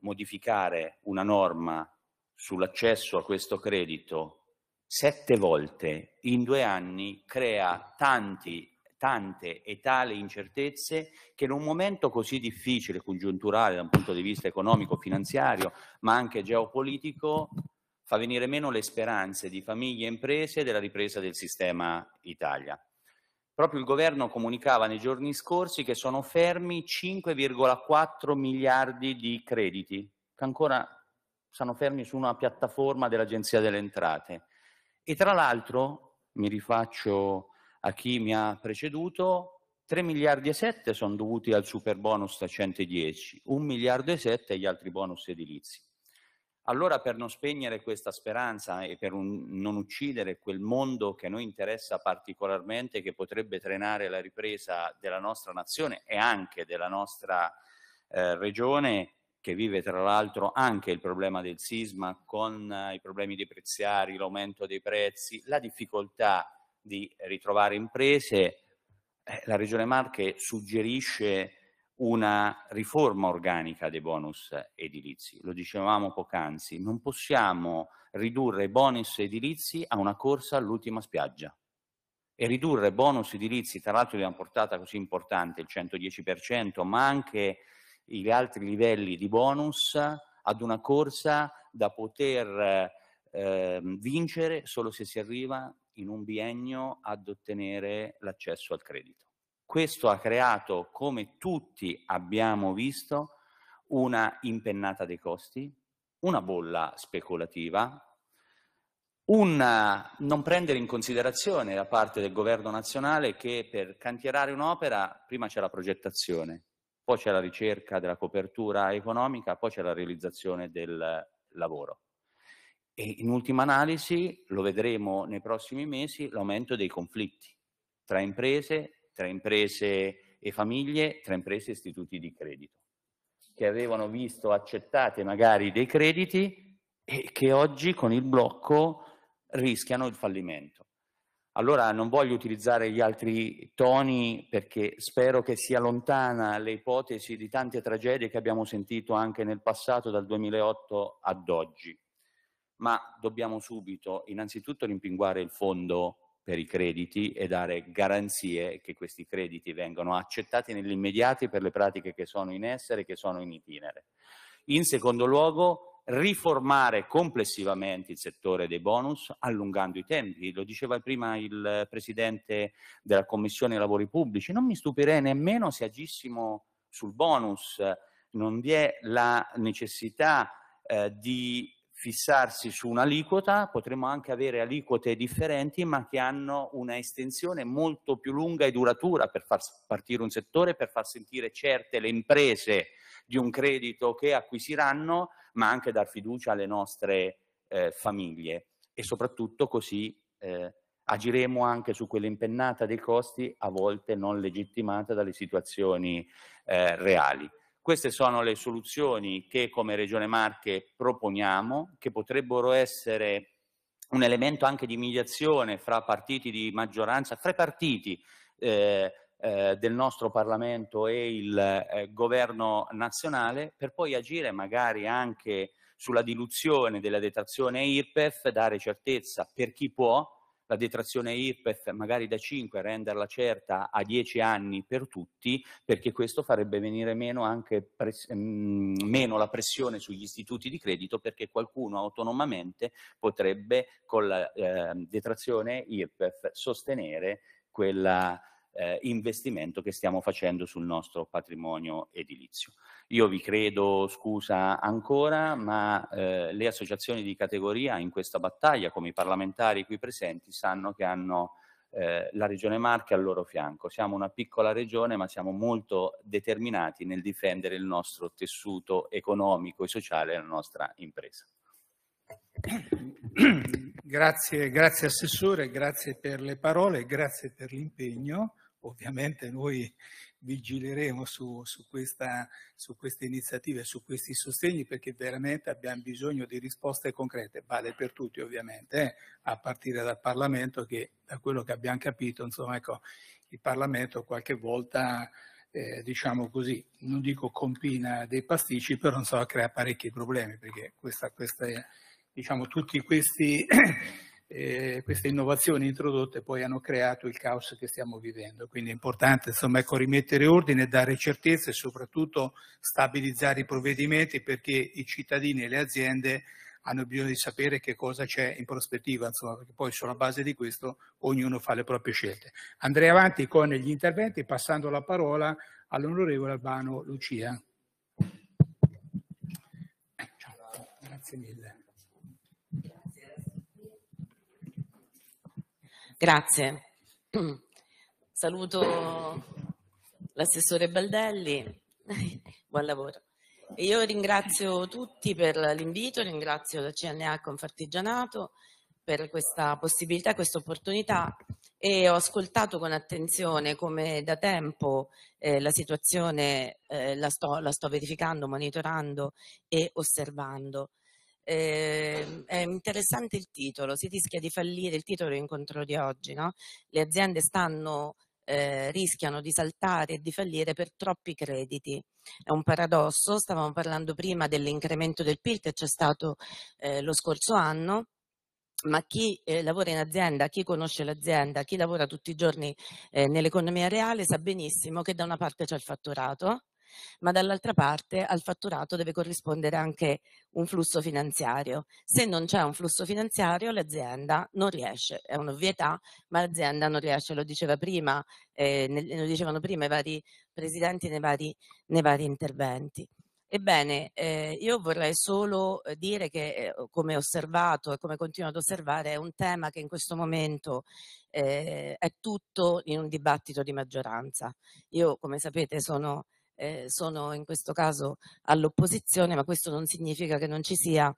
modificare una norma sull'accesso a questo credito sette volte in due anni crea tanti tante e tali incertezze che in un momento così difficile, congiunturale da un punto di vista economico, finanziario, ma anche geopolitico, fa venire meno le speranze di famiglie e imprese della ripresa del sistema Italia. Proprio il governo comunicava nei giorni scorsi che sono fermi 5,4 miliardi di crediti, che ancora sono fermi su una piattaforma dell'Agenzia delle Entrate. E tra l'altro, mi rifaccio a chi mi ha preceduto, 3 miliardi e 7 sono dovuti al super bonus a 110, 1 miliardo e 7 agli altri bonus edilizi. Allora per non spegnere questa speranza e per un, non uccidere quel mondo che a noi interessa particolarmente, che potrebbe frenare la ripresa della nostra nazione e anche della nostra eh, regione, che vive tra l'altro anche il problema del sisma con eh, i problemi dei preziari, l'aumento dei prezzi, la difficoltà di ritrovare imprese, eh, la Regione Marche suggerisce una riforma organica dei bonus edilizi. Lo dicevamo poc'anzi, non possiamo ridurre i bonus edilizi a una corsa all'ultima spiaggia. E ridurre bonus edilizi, tra l'altro di una portata così importante, il 110%, ma anche gli altri livelli di bonus, ad una corsa da poter eh, vincere solo se si arriva in un biennio ad ottenere l'accesso al credito. Questo ha creato, come tutti abbiamo visto, una impennata dei costi, una bolla speculativa, un non prendere in considerazione da parte del governo nazionale che per cantierare un'opera prima c'è la progettazione, poi c'è la ricerca della copertura economica, poi c'è la realizzazione del lavoro. E in ultima analisi, lo vedremo nei prossimi mesi, l'aumento dei conflitti tra imprese, tra imprese e famiglie, tra imprese e istituti di credito, che avevano visto accettate magari dei crediti e che oggi con il blocco rischiano il fallimento. Allora non voglio utilizzare gli altri toni perché spero che sia lontana le ipotesi di tante tragedie che abbiamo sentito anche nel passato dal 2008 ad oggi ma dobbiamo subito innanzitutto rimpinguare il fondo per i crediti e dare garanzie che questi crediti vengano accettati nell'immediato per le pratiche che sono in essere, e che sono in itinere. In secondo luogo, riformare complessivamente il settore dei bonus allungando i tempi. Lo diceva prima il Presidente della Commissione Lavori Pubblici, non mi stupirei nemmeno se agissimo sul bonus, non vi è la necessità eh, di fissarsi su un'aliquota, potremmo anche avere aliquote differenti ma che hanno una estensione molto più lunga e duratura per far partire un settore, per far sentire certe le imprese di un credito che acquisiranno, ma anche dar fiducia alle nostre eh, famiglie e soprattutto così eh, agiremo anche su quell'impennata dei costi a volte non legittimata dalle situazioni eh, reali. Queste sono le soluzioni che come Regione Marche proponiamo, che potrebbero essere un elemento anche di mediazione fra partiti di maggioranza, fra partiti eh, eh, del nostro Parlamento e il eh, governo nazionale, per poi agire magari anche sulla diluzione della detrazione IRPEF, dare certezza per chi può, la detrazione IRPEF magari da 5, renderla certa a 10 anni per tutti, perché questo farebbe venire meno, anche pres- mm, meno la pressione sugli istituti di credito, perché qualcuno autonomamente potrebbe con la eh, detrazione IRPEF sostenere quella eh, investimento che stiamo facendo sul nostro patrimonio edilizio. Io vi credo, scusa ancora, ma eh, le associazioni di categoria in questa battaglia, come i parlamentari qui presenti, sanno che hanno eh, la Regione Marche al loro fianco. Siamo una piccola regione, ma siamo molto determinati nel difendere il nostro tessuto economico e sociale e la nostra impresa. Grazie, grazie Assessore, grazie per le parole, grazie per l'impegno. Ovviamente noi vigileremo su, su, questa, su queste iniziative, su questi sostegni, perché veramente abbiamo bisogno di risposte concrete, vale per tutti ovviamente, eh? a partire dal Parlamento che da quello che abbiamo capito, insomma, ecco, il Parlamento qualche volta, eh, diciamo così, non dico compina dei pasticci, però non so, crea parecchi problemi, perché questa, questa diciamo, tutti questi... *clears throat* eh, queste innovazioni introdotte poi hanno creato il caos che stiamo vivendo. Quindi è importante insomma, ecco, rimettere ordine, dare certezze e soprattutto stabilizzare i provvedimenti perché i cittadini e le aziende hanno bisogno di sapere che cosa c'è in prospettiva, insomma, perché poi sulla base di questo ognuno fa le proprie scelte. Andrei avanti con gli interventi passando la parola all'onorevole Albano Lucia. Ciao, grazie mille. Grazie. Saluto l'assessore Baldelli, *laughs* buon lavoro. E io ringrazio tutti per l'invito, ringrazio la CNA Confartigianato per questa possibilità, questa opportunità e ho ascoltato con attenzione come da tempo eh, la situazione eh, la, sto, la sto verificando, monitorando e osservando. Eh, è interessante il titolo, si rischia di fallire, il titolo incontro di oggi, no? le aziende stanno, eh, rischiano di saltare e di fallire per troppi crediti. È un paradosso, stavamo parlando prima dell'incremento del PIL che c'è stato eh, lo scorso anno, ma chi eh, lavora in azienda, chi conosce l'azienda, chi lavora tutti i giorni eh, nell'economia reale sa benissimo che da una parte c'è il fatturato, ma dall'altra parte al fatturato deve corrispondere anche un flusso finanziario. Se non c'è un flusso finanziario l'azienda non riesce, è un'ovvietà, ma l'azienda non riesce, lo, diceva prima, eh, lo dicevano prima i vari presidenti nei vari, nei vari interventi. Ebbene, eh, io vorrei solo eh, dire che, eh, come ho osservato e come continuo ad osservare, è un tema che in questo momento eh, è tutto in un dibattito di maggioranza. Io, come sapete, sono eh, sono in questo caso all'opposizione, ma questo non significa che non ci sia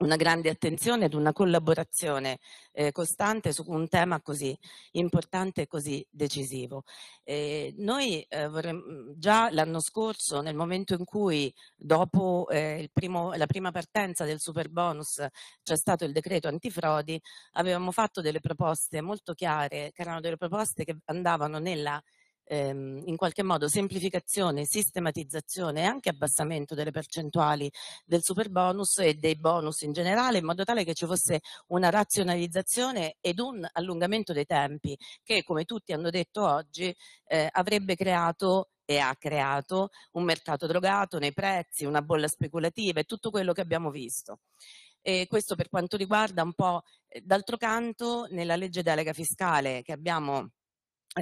una grande attenzione ed una collaborazione eh, costante su un tema così importante e così decisivo. Eh, noi eh, vorremmo, mhmm, già l'anno scorso, nel momento in cui dopo eh, primo, la prima partenza del super bonus c'è stato il decreto antifrodi, avevamo fatto delle proposte molto chiare, che erano delle proposte che andavano nella ehm, in qualche modo semplificazione, sistematizzazione e anche abbassamento delle percentuali del super bonus e dei bonus in generale in modo tale che ci fosse una razionalizzazione ed un allungamento dei tempi che come tutti hanno detto oggi eh, avrebbe creato e ha creato un mercato drogato nei prezzi, una bolla speculativa e tutto quello che abbiamo visto. E questo per quanto riguarda un po', eh, d'altro canto, nella legge delega fiscale che abbiamo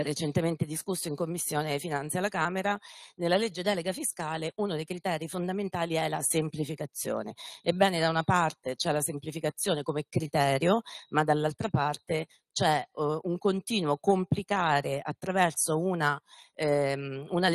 recentemente discusso in Commissione Finanze alla Camera, nella legge delega fiscale uno dei criteri fondamentali è la semplificazione. Ebbene, da una parte c'è la semplificazione come criterio, ma dall'altra parte c'è uh, un continuo complicare attraverso una, ehm, una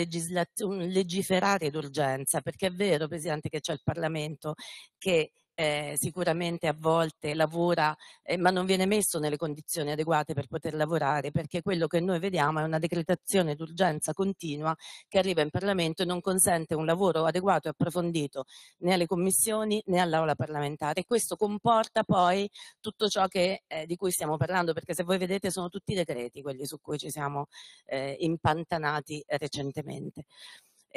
un legiferare d'urgenza, perché è vero, Presidente, che c'è il Parlamento che eh, sicuramente a volte lavora eh, ma non viene messo nelle condizioni adeguate per poter lavorare perché quello che noi vediamo è una decretazione d'urgenza continua che arriva in Parlamento e non consente un lavoro adeguato e approfondito né alle commissioni né all'aula parlamentare e questo comporta poi tutto ciò che, eh, di cui stiamo parlando perché se voi vedete sono tutti decreti quelli su cui ci siamo eh, impantanati recentemente.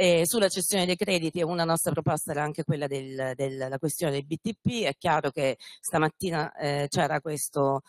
Eh, sulla cessione dei crediti una nostra proposta era anche quella della questione del BTP, è chiaro che stamattina eh, c'era questo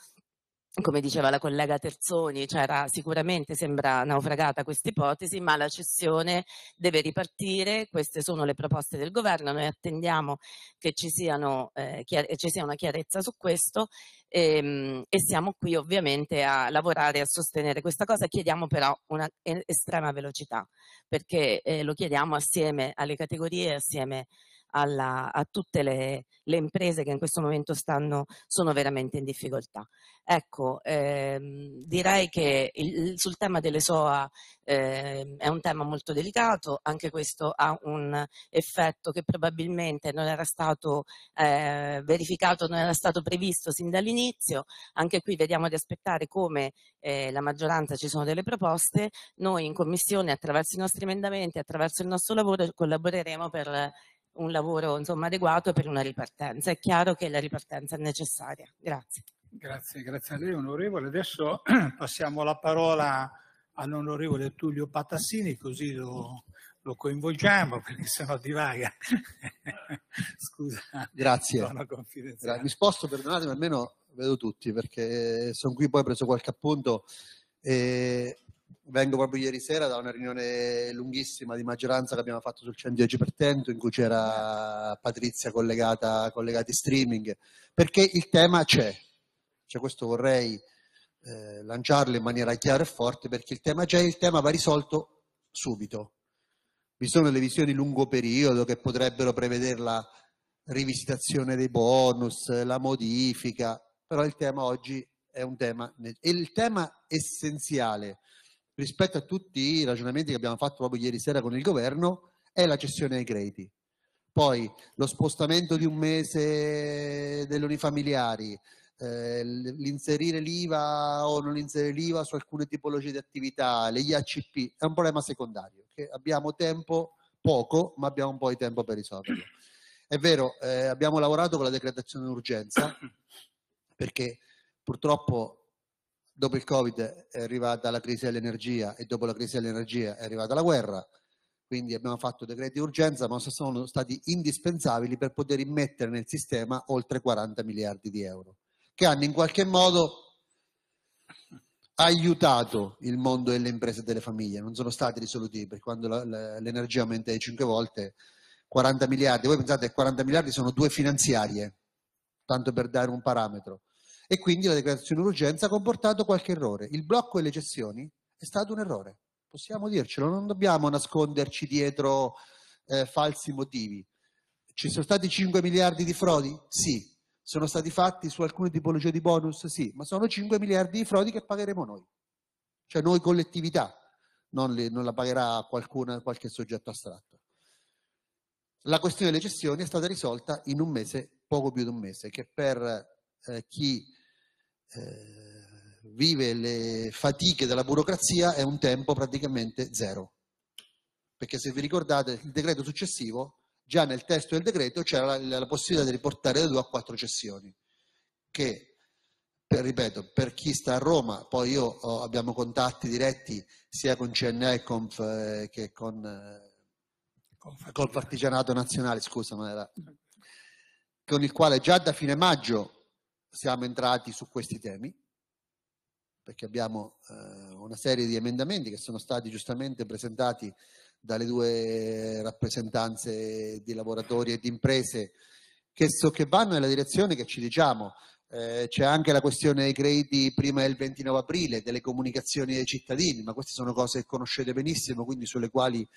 come diceva la collega Terzoni, cioè sicuramente sembra naufragata questa ipotesi, ma la cessione deve ripartire, queste sono le proposte del governo, noi attendiamo che ci, siano, eh, ci sia una chiarezza su questo e, ehm, e siamo qui ovviamente a lavorare e a sostenere questa cosa, chiediamo però una estrema velocità, perché eh, lo chiediamo assieme alle categorie, assieme alla, a tutte le, le, imprese che in questo momento stanno, sono veramente in difficoltà. Ecco, ehm, direi che il, sul tema delle SOA eh, è un tema molto delicato, anche questo ha un effetto che probabilmente non era stato eh, verificato, non era stato previsto sin dall'inizio, anche qui vediamo di aspettare come eh, la maggioranza ci sono delle proposte, noi in Commissione attraverso i nostri emendamenti, attraverso il nostro lavoro collaboreremo per un lavoro insomma, adeguato per una ripartenza. È chiaro che la ripartenza è necessaria. Grazie. Grazie, grazie a lei onorevole. Adesso *clears throat* passiamo la parola all'onorevole Tullio Patassini così lo, lo coinvolgiamo perché sennò divaga. *laughs* Scusa. Grazie. Mi sposto, perdonatemi, almeno vedo tutti perché sono qui poi ho preso qualche appunto. E vengo proprio ieri sera da una riunione lunghissima di maggioranza che abbiamo fatto sul 110% per in cui c'era Patrizia collegata, in streaming, perché il tema c'è, cioè questo vorrei eh, lanciarlo in maniera chiara e forte perché il tema c'è, il tema va risolto subito. Vi sono le visioni lungo periodo che potrebbero prevedere la rivisitazione dei bonus, la modifica, però il tema oggi è un tema, il tema essenziale rispetto a tutti i ragionamenti che abbiamo fatto proprio ieri sera con il governo è la cessione ai crediti. Poi lo spostamento di un mese delle unifamiliari, eh, l'inserire l'IVA o non inserire l'IVA su alcune tipologie di attività, le IACP, è un problema secondario che abbiamo tempo poco, ma abbiamo un po' di tempo per risolverlo. È vero, eh, abbiamo lavorato con la decretazione d'urgenza perché purtroppo dopo il Covid è arrivata la crisi dell'energia e dopo la crisi dell'energia è arrivata la guerra, quindi abbiamo fatto decreti di urgenza, ma sono stati indispensabili per poter immettere nel sistema oltre 40 miliardi di euro, che hanno in qualche modo aiutato il mondo delle imprese e delle famiglie, non sono stati risolutivi, perché quando l'energia aumenta di 5 volte, 40 miliardi, voi pensate che 40 miliardi sono due finanziarie, tanto per dare un parametro, e quindi la declarazione d'urgenza ha comportato qualche errore. Il blocco delle cessioni è stato un errore, possiamo dircelo, non dobbiamo nasconderci dietro eh, falsi motivi. Ci sono stati 5 miliardi di frodi? Sì. Sono stati fatti su alcune tipologie di bonus? Sì, ma sono 5 miliardi di frodi che pagheremo noi, cioè noi collettività, non, le, non la pagherà qualcuno, qualche soggetto astratto. La questione delle cessioni è stata risolta in un mese, poco più di un mese, che per eh, chi eh, vive le fatiche della burocrazia è un tempo praticamente zero. Perché se vi ricordate il decreto successivo, già nel testo del decreto c'era la, la possibilità di riportare da due a quattro cessioni, che per, ripeto, per chi sta a Roma, poi io ho, abbiamo contatti diretti sia con CNE e Conf, eh, che con eh, Partigianato Nazionale, scusa, ma era, con il quale già da fine maggio siamo entrati su questi temi, perché abbiamo eh, una serie di emendamenti che sono stati giustamente presentati dalle due rappresentanze di lavoratori e di imprese che, so, che vanno nella direzione che ci diciamo. Eh, c'è anche la questione dei crediti prima del 29 aprile, delle comunicazioni ai cittadini, ma queste sono cose che conoscete benissimo, quindi sulle quali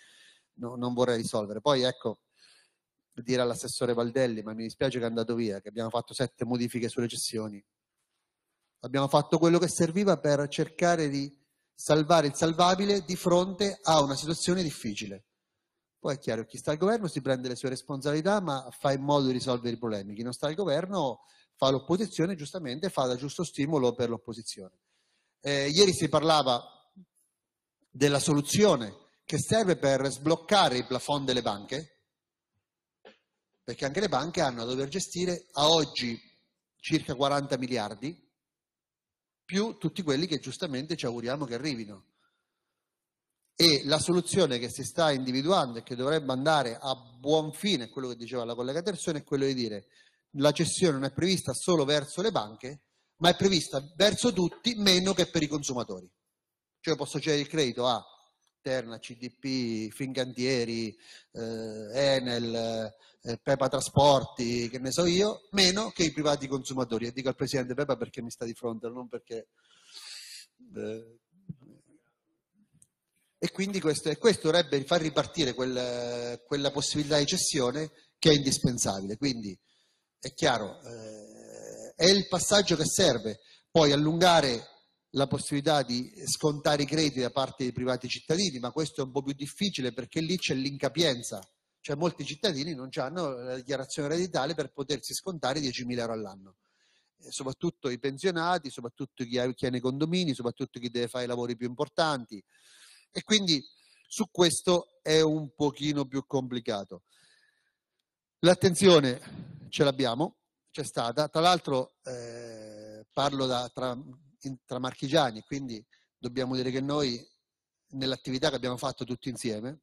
no, non vorrei risolvere. Poi ecco, dire all'assessore Valdelli, ma mi dispiace che è andato via, che abbiamo fatto sette modifiche sulle cessioni. Abbiamo fatto quello che serviva per cercare di salvare il salvabile di fronte a una situazione difficile. Poi è chiaro, chi sta al governo si prende le sue responsabilità, ma fa in modo di risolvere i problemi. Chi non sta al governo fa l'opposizione, giustamente, fa da giusto stimolo per l'opposizione. Eh, ieri si parlava della soluzione che serve per sbloccare il plafond delle banche, perché anche le banche hanno a dover gestire a oggi circa 40 miliardi, più tutti quelli che giustamente ci auguriamo che arrivino. E la soluzione che si sta individuando e che dovrebbe andare a buon fine, quello che diceva la collega Terzone, è quello di dire la cessione non è prevista solo verso le banche, ma è prevista verso tutti meno che per i consumatori. Cioè posso cedere il credito a Terna, CDP, Fincantieri, eh, Enel, eh, Pepa Trasporti, che ne so io, meno che i privati consumatori. E dico al presidente Pepa perché mi sta di fronte, non perché... Eh, e quindi questo, questo, dovrebbe far ripartire quel, quella possibilità di cessione che è indispensabile. Quindi è chiaro, eh, è il passaggio che serve. Poi allungare la possibilità di scontare i crediti da parte dei privati cittadini, ma questo è un po' più difficile perché lì c'è l'incapienza cioè molti cittadini non hanno la dichiarazione redditale per potersi scontare 10.000 euro all'anno. Eh, soprattutto i pensionati, soprattutto chi ha, chi ha nei condomini, soprattutto chi deve fare i lavori più importanti. E quindi su questo è un pochino più complicato. L'attenzione ce l'abbiamo, c'è stata. Tra l'altro eh, parlo da, tra, in, tra marchigiani, quindi dobbiamo dire che noi nell'attività che abbiamo fatto tutti insieme,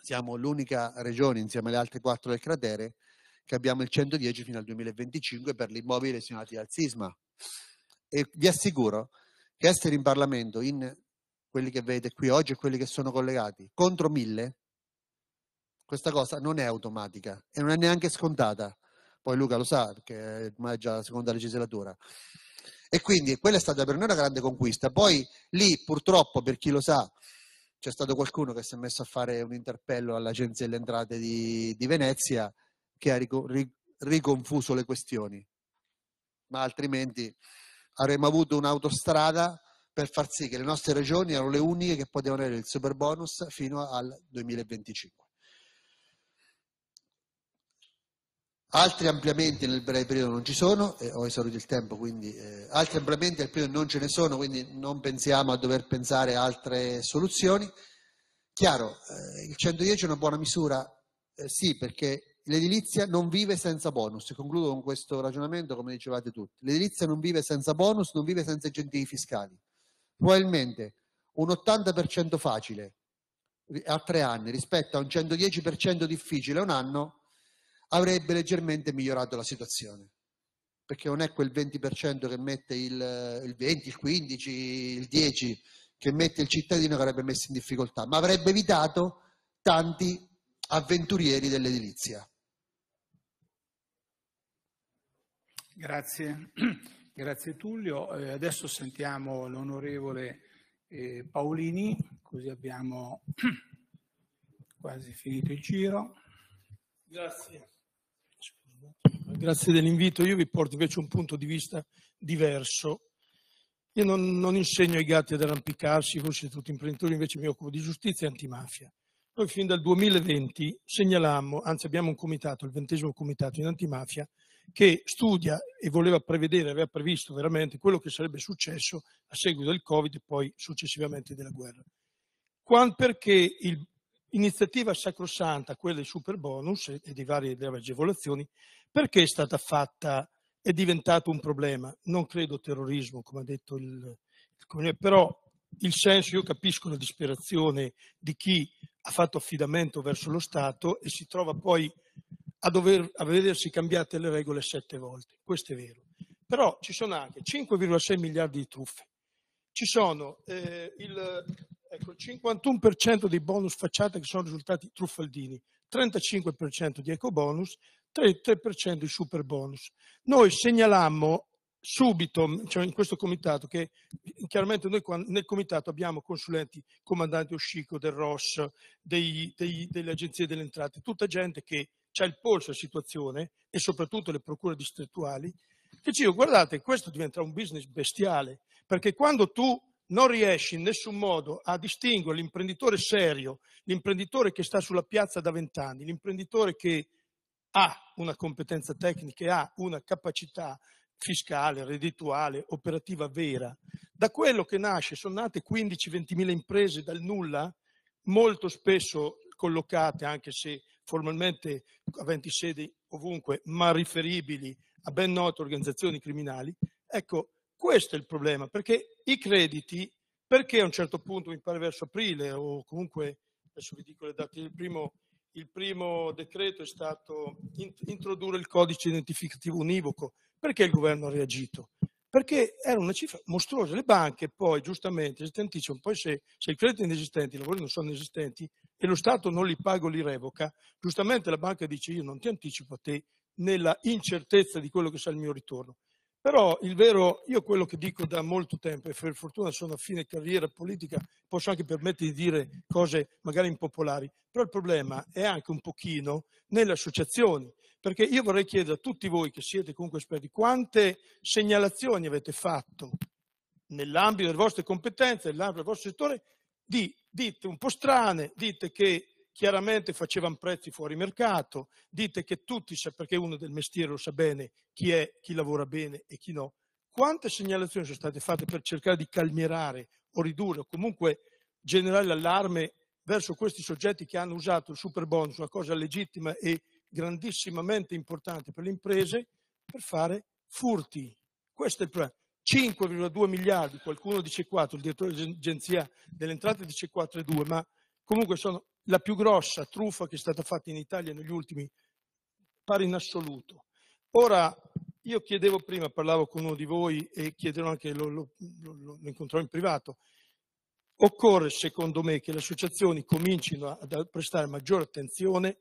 siamo l'unica regione insieme alle altre quattro del cratere che abbiamo il 110 fino al 2025 per gli immobili lesionati dal sisma. E vi assicuro che essere in Parlamento, in quelli che vedete qui oggi e quelli che sono collegati, contro mille, questa cosa non è automatica e non è neanche scontata. Poi Luca lo sa, perché ormai è già la seconda legislatura. E quindi quella è stata per noi una grande conquista. Poi lì, purtroppo, per chi lo sa, c'è stato qualcuno che si è messo a fare un interpello all'Agenzia delle Entrate di, di Venezia che ha rico, ric, riconfuso le questioni, ma altrimenti avremmo avuto un'autostrada per far sì che le nostre regioni erano le uniche che potevano avere il super bonus fino al 2025. Altri ampliamenti nel breve periodo non ci sono, eh, ho esaurito il tempo, quindi eh, altri ampliamenti nel periodo non ce ne sono, quindi non pensiamo a dover pensare a altre soluzioni. Chiaro, eh, il 110 è una buona misura, eh, sì, perché l'edilizia non vive senza bonus, concludo con questo ragionamento come dicevate tutti, l'edilizia non vive senza bonus, non vive senza incentivi fiscali. Probabilmente un 80% facile eh, a tre anni rispetto a un 110% difficile a un anno avrebbe leggermente migliorato la situazione perché non è quel 20% che mette il, il 20, il 15, il 10 che mette il cittadino che avrebbe messo in difficoltà, ma avrebbe evitato tanti avventurieri dell'edilizia. Grazie, *clears throat* grazie Tullio. Eh, adesso sentiamo l'onorevole eh, Paolini, così abbiamo *clears throat* quasi finito il giro. Grazie. Grazie dell'invito. Io vi porto invece un punto di vista diverso. Io non, non insegno ai gatti ad arrampicarsi, voi siete tutti imprenditori, invece mi occupo di giustizia e antimafia. Noi fin dal 2020 segnalammo, anzi abbiamo un comitato, il ventesimo comitato in antimafia, che studia e voleva prevedere, aveva previsto veramente quello che sarebbe successo a seguito del Covid e poi successivamente della guerra. Quanto perché l'iniziativa sacrosanta, quella del super bonus e dei vari, delle agevolazioni, perché è stata fatta, è diventato un problema? Non credo terrorismo, come ha detto il, il Comunio, però il senso, io capisco la disperazione di chi ha fatto affidamento verso lo Stato e si trova poi a, dover, a vedersi cambiate le regole sette volte, questo è vero. Però ci sono anche 5,6 miliardi di truffe, ci sono eh, il, ecco, il 51% dei bonus facciate che sono risultati truffaldini, 35% di ecobonus, 33% il super bonus. Noi segnalammo subito, cioè in questo comitato, che chiaramente noi nel comitato abbiamo consulenti, comandanti Oscico, del ROS, dei, dei, delle agenzie delle entrate, tutta gente che ha il polso alla situazione e soprattutto le procure distrettuali, che dicono guardate questo diventa un business bestiale, perché quando tu non riesci in nessun modo a distinguere l'imprenditore serio, l'imprenditore che sta sulla piazza da vent'anni, l'imprenditore che ha una competenza tecnica e ha una capacità fiscale, reddituale, operativa vera. Da quello che nasce sono nate 15-20 mila imprese dal nulla, molto spesso collocate, anche se formalmente aventi sedi ovunque, ma riferibili a ben note organizzazioni criminali. Ecco, questo è il problema, perché i crediti, perché a un certo punto, mi pare verso aprile o comunque, adesso vi dico le date del primo il primo decreto è stato introdurre il codice identificativo univoco. Perché il governo ha reagito? Perché era una cifra mostruosa. Le banche poi, giustamente, il poi se, se, il credito è inesistente, i lavori non sono inesistenti e lo Stato non li paga o li revoca, giustamente la banca dice io non ti anticipo a te nella incertezza di quello che sarà il mio ritorno. Però il vero, io quello che dico da molto tempo, e per fortuna sono a fine carriera politica, posso anche permettere di dire cose magari impopolari, però il problema è anche un pochino nelle associazioni, perché io vorrei chiedere a tutti voi che siete comunque esperti quante segnalazioni avete fatto nell'ambito delle vostre competenze, nell'ambito del vostro settore, di, dite un po' strane, dite che chiaramente facevano prezzi fuori mercato, dite che tutti, perché uno del mestiere lo sa bene, chi è, chi lavora bene e chi no. Quante segnalazioni sono state fatte per cercare di calmierare o ridurre o comunque generare l'allarme verso questi soggetti che hanno usato il super bonus, una cosa legittima e grandissimamente importante per le imprese, per fare furti. Questo è il problema. 5,2 miliardi, qualcuno dice 4, il direttore dell'agenzia delle entrate dice 4,2, ma comunque sono la più grossa truffa che è stata fatta in Italia negli ultimi, pare in assoluto. Ora, io chiedevo prima, parlavo con uno di voi e chiedevo anche, lo, lo, lo, lo incontrò in privato, occorre secondo me che le associazioni comincino a prestare maggiore attenzione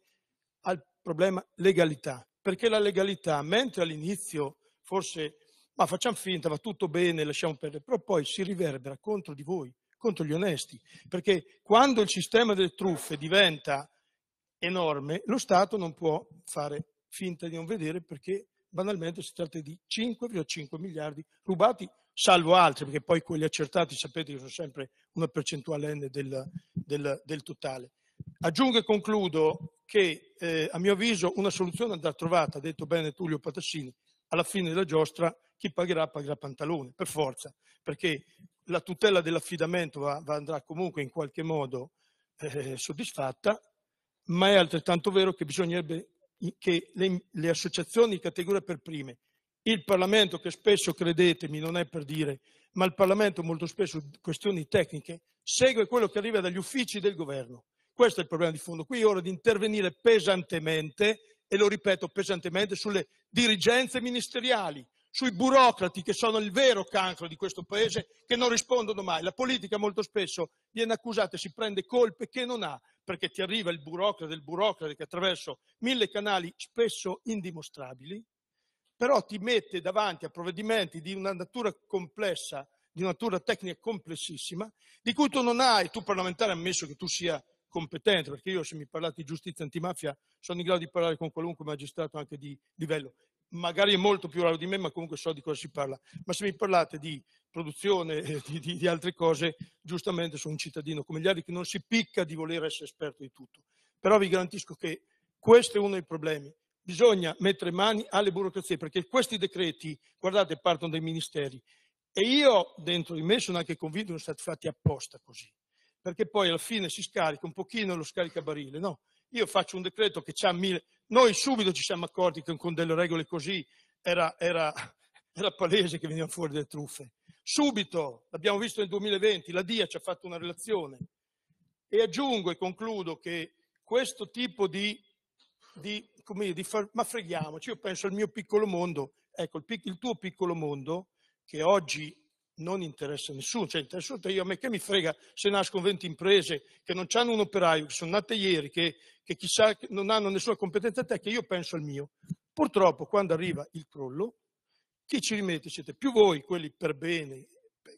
al problema legalità, perché la legalità, mentre all'inizio forse, ma facciamo finta, va tutto bene, lasciamo perdere, però poi si riverbera contro di voi contro gli onesti, perché quando il sistema delle truffe diventa enorme, lo Stato non può fare finta di non vedere perché banalmente si tratta di 5,5 miliardi rubati, salvo altri, perché poi quelli accertati sapete che sono sempre una percentuale n del, del, del totale. Aggiungo e concludo che eh, a mio avviso una soluzione andrà trovata, ha detto bene Tullio Patassini, alla fine della giostra chi pagherà pagherà pantalone, per forza, perché la tutela dell'affidamento va, va andrà comunque in qualche modo eh, soddisfatta, ma è altrettanto vero che bisognerebbe che le, le associazioni di categoria per prime, il Parlamento che spesso, credetemi, non è per dire, ma il Parlamento molto spesso questioni tecniche segue quello che arriva dagli uffici del governo. Questo è il problema di fondo. Qui è ora di intervenire pesantemente, e lo ripeto pesantemente, sulle dirigenze ministeriali, sui burocrati che sono il vero cancro di questo paese, che non rispondono mai. La politica molto spesso viene accusata e si prende colpe che non ha, perché ti arriva il burocrate del burocrate che attraverso mille canali spesso indimostrabili, però ti mette davanti a provvedimenti di una natura complessa, di una natura tecnica complessissima, di cui tu non hai, tu parlamentare ammesso che tu sia competente, perché io se mi parlate di giustizia antimafia sono in grado di parlare con qualunque magistrato anche di livello, magari è molto più raro di me, ma comunque so di cosa si parla. Ma se mi parlate di produzione e di, di, di, altre cose, giustamente sono un cittadino come gli altri che non si picca di voler essere esperto di tutto. Però vi garantisco che questo è uno dei problemi. Bisogna mettere mani alle burocrazie, perché questi decreti, guardate, partono dai ministeri. E io dentro di me sono anche convinto che sono stati fatti apposta così. Perché poi alla fine si scarica un pochino lo scaricabarile, no? Io faccio un decreto che ha mille, noi subito ci siamo accorti che con delle regole così era, era, era palese che venivano fuori delle truffe. Subito, l'abbiamo visto nel 2020, la DIA ci ha fatto una relazione. E aggiungo e concludo che questo tipo di, di, dire, di far, ma freghiamoci, io penso al mio piccolo mondo, ecco, il, il tuo piccolo mondo, che oggi non interessa a nessuno, cioè interessa a te, io, a me che mi frega se nascono 20 imprese che non hanno un operaio, che sono nate ieri, che, che chissà non hanno nessuna competenza te, che io penso al mio. Purtroppo quando arriva il crollo, chi ci rimette siete più voi, quelli per bene,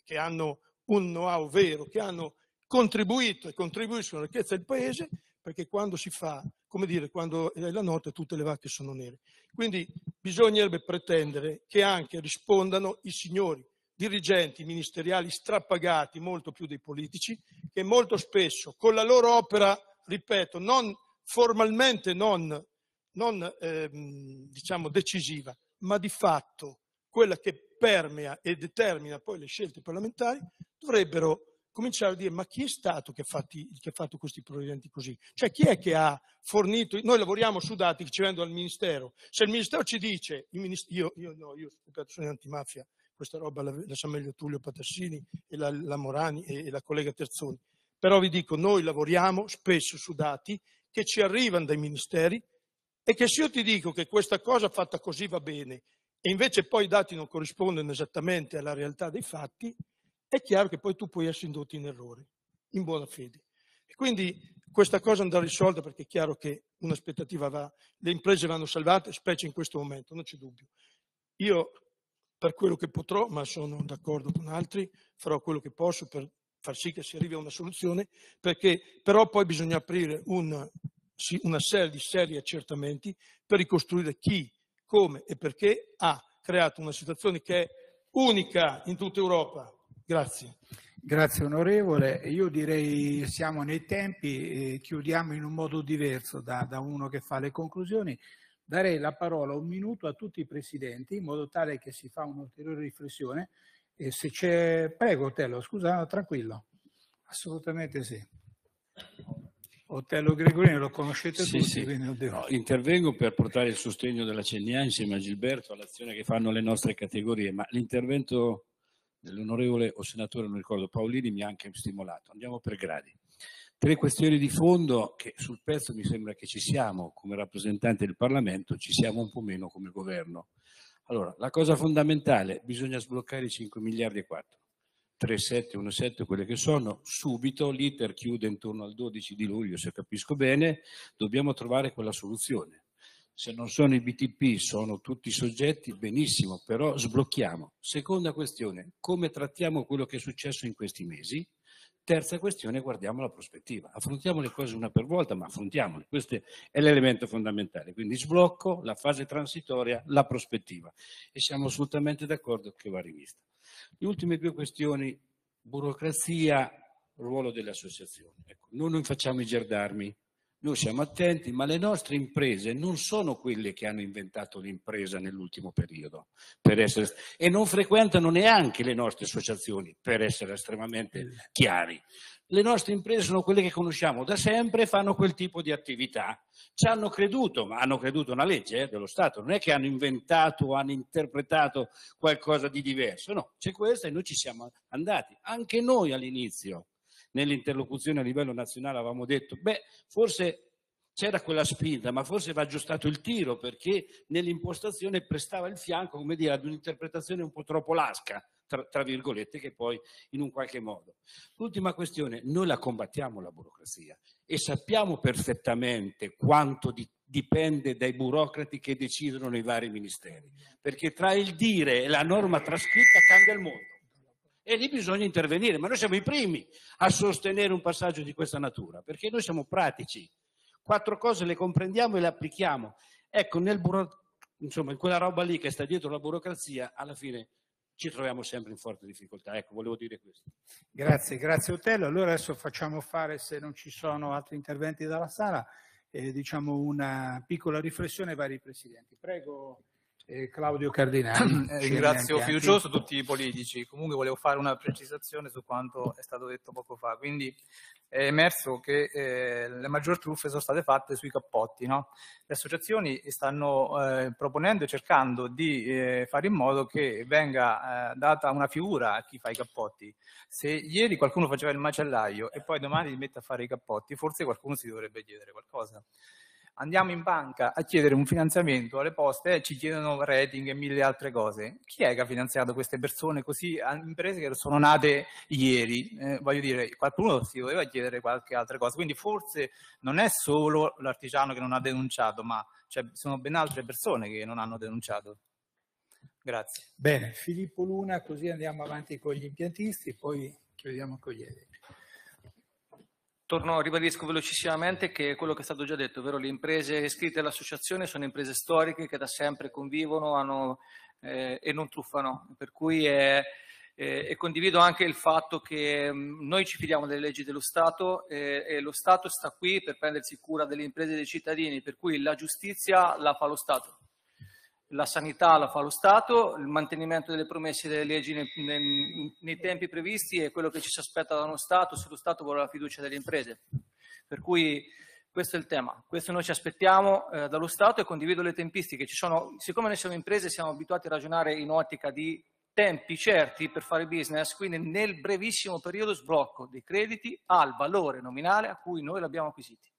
che hanno un know-how vero, che hanno contribuito e contribuiscono alla ricchezza del paese, perché quando si fa, come dire, quando è la notte tutte le vacche sono nere. Quindi bisognerebbe pretendere che anche rispondano i signori dirigenti ministeriali strappagati molto più dei politici, che molto spesso con la loro opera, ripeto, non formalmente non, non ehm, diciamo decisiva, ma di fatto quella che permea e determina poi le scelte parlamentari, dovrebbero cominciare a dire ma chi è stato che ha, fatto, che ha fatto questi provvedimenti così? Cioè chi è che ha fornito, noi lavoriamo su dati che ci vendono al Ministero, se il Ministero ci dice, il ministero, io, io, no, io sono antimafia, questa roba la, la sa meglio Tullio Patassini e la, la Morani e, e la collega Terzoni. Però vi dico, noi lavoriamo spesso su dati che ci arrivano dai ministeri e che se io ti dico che questa cosa fatta così va bene e invece poi i dati non corrispondono esattamente alla realtà dei fatti, è chiaro che poi tu puoi essere indotto in errore, in buona fede. E quindi questa cosa andrà risolta perché è chiaro che un'aspettativa va, le imprese vanno salvate, specie in questo momento, non c'è dubbio. Io per quello che potrò, ma sono d'accordo con altri, farò quello che posso per far sì che si arrivi a una soluzione, perché però poi bisogna aprire una, una serie di seri accertamenti per ricostruire chi, come e perché ha creato una situazione che è unica in tutta Europa. Grazie. Grazie onorevole, io direi siamo nei tempi, e eh, chiudiamo in un modo diverso da, da uno che fa le conclusioni darei la parola un minuto a tutti i presidenti in modo tale che si fa un'ulteriore riflessione e se c'è prego Otello scusa tranquillo assolutamente sì Otello Gregorini lo conoscete sì, tutti sì. No, intervengo per portare il sostegno della CNA insieme a Gilberto all'azione che fanno le nostre categorie ma l'intervento dell'onorevole o senatore non ricordo Paolini mi ha anche stimolato andiamo per gradi Tre questioni di fondo che sul pezzo mi sembra che ci siamo come rappresentanti del Parlamento, ci siamo un po' meno come governo. Allora, la cosa fondamentale, bisogna sbloccare i 5 miliardi e 4. 3, 7, 1, 7, quelle che sono, subito l'iter chiude intorno al 12 di luglio, se capisco bene, dobbiamo trovare quella soluzione. Se non sono i BTP, sono tutti i soggetti, benissimo, però sblocchiamo. Seconda questione, come trattiamo quello che è successo in questi mesi? Terza questione, guardiamo la prospettiva. Affrontiamo le cose una per volta, ma affrontiamole. Questo è l'elemento fondamentale. Quindi sblocco, la fase transitoria, la prospettiva. E siamo assolutamente d'accordo che va rivista. Le ultime due questioni, burocrazia, ruolo delle associazioni. Ecco, noi non facciamo i gerdarmi, noi siamo attenti, ma le nostre imprese non sono quelle che hanno inventato l'impresa nell'ultimo periodo essere, e non frequentano neanche le nostre associazioni, per essere estremamente mm. chiari. Le nostre imprese sono quelle che conosciamo da sempre e fanno quel tipo di attività. Ci hanno creduto, ma hanno creduto una legge eh, dello Stato, non è che hanno inventato o hanno interpretato qualcosa di diverso, no, c'è questa e noi ci siamo andati. Anche noi all'inizio nell'interlocuzione a livello nazionale avevamo detto, beh, forse c'era quella spinta, ma forse va aggiustato il tiro perché nell'impostazione prestava il fianco, come dire, ad un'interpretazione un po' troppo lasca, tra, tra, virgolette, che poi in un qualche modo. L'ultima questione, noi la combattiamo la burocrazia e sappiamo perfettamente quanto di, dipende dai burocrati che decidono nei vari ministeri, perché tra il dire e la norma trascritta cambia il mondo e lì bisogna intervenire, ma noi siamo i primi a sostenere un passaggio di questa natura, perché noi siamo pratici, quattro cose le comprendiamo e le applichiamo. Ecco, nel burocrazia insomma, in quella roba lì che sta dietro la burocrazia, alla fine ci troviamo sempre in forte difficoltà. Ecco, volevo dire questo. Grazie, grazie Otello. Allora adesso facciamo fare, se non ci sono altri interventi dalla sala, eh, diciamo una piccola riflessione ai vari presidenti. Prego. Claudio Cardinale. *clears throat* Ringrazio Fiducioso tutti i politici. Comunque volevo fare una precisazione su quanto è stato detto poco fa. Quindi è emerso che eh, le maggior truffe sono state fatte sui cappotti. No? Le associazioni stanno eh, proponendo e cercando di eh, fare in modo che venga eh, data una figura a chi fa i cappotti. Se ieri qualcuno faceva il macellaio e poi domani si mette a fare i cappotti, forse qualcuno si dovrebbe chiedere qualcosa andiamo in banca a chiedere un finanziamento alle poste e ci chiedono rating e mille altre cose. Chi è che ha finanziato queste persone così, imprese che sono nate ieri? Eh, voglio dire, qualcuno si doveva chiedere qualche altra cosa, quindi forse non è solo l'artigiano che non ha denunciato, ma cioè, sono ben altre persone che non hanno denunciato. Grazie. Bene, Filippo Luna, così andiamo avanti con gli impiantisti, poi chiudiamo con gli edili. Torno, ribadisco velocissimamente che quello che è stato già detto, ovvero le imprese iscritte all'associazione sono imprese storiche che da sempre convivono hanno, eh, e non truffano, per cui è, eh, e condivido anche il fatto che mm, noi ci fidiamo delle leggi dello Stato eh, e lo Stato sta qui per prendersi cura delle imprese e dei cittadini, per cui la giustizia la fa lo Stato la sanità la fa lo Stato, il mantenimento delle promesse delle leggi nei, nei, nei, tempi previsti è quello che ci si aspetta da uno Stato, se lo Stato vuole la fiducia delle imprese. Per cui questo è il tema, questo noi ci aspettiamo eh, dallo Stato e condivido le tempistiche. Sono, siccome noi siamo imprese siamo abituati a ragionare in ottica di tempi certi per fare business, quindi nel brevissimo periodo sblocco dei crediti al valore nominale a cui noi l'abbiamo acquisiti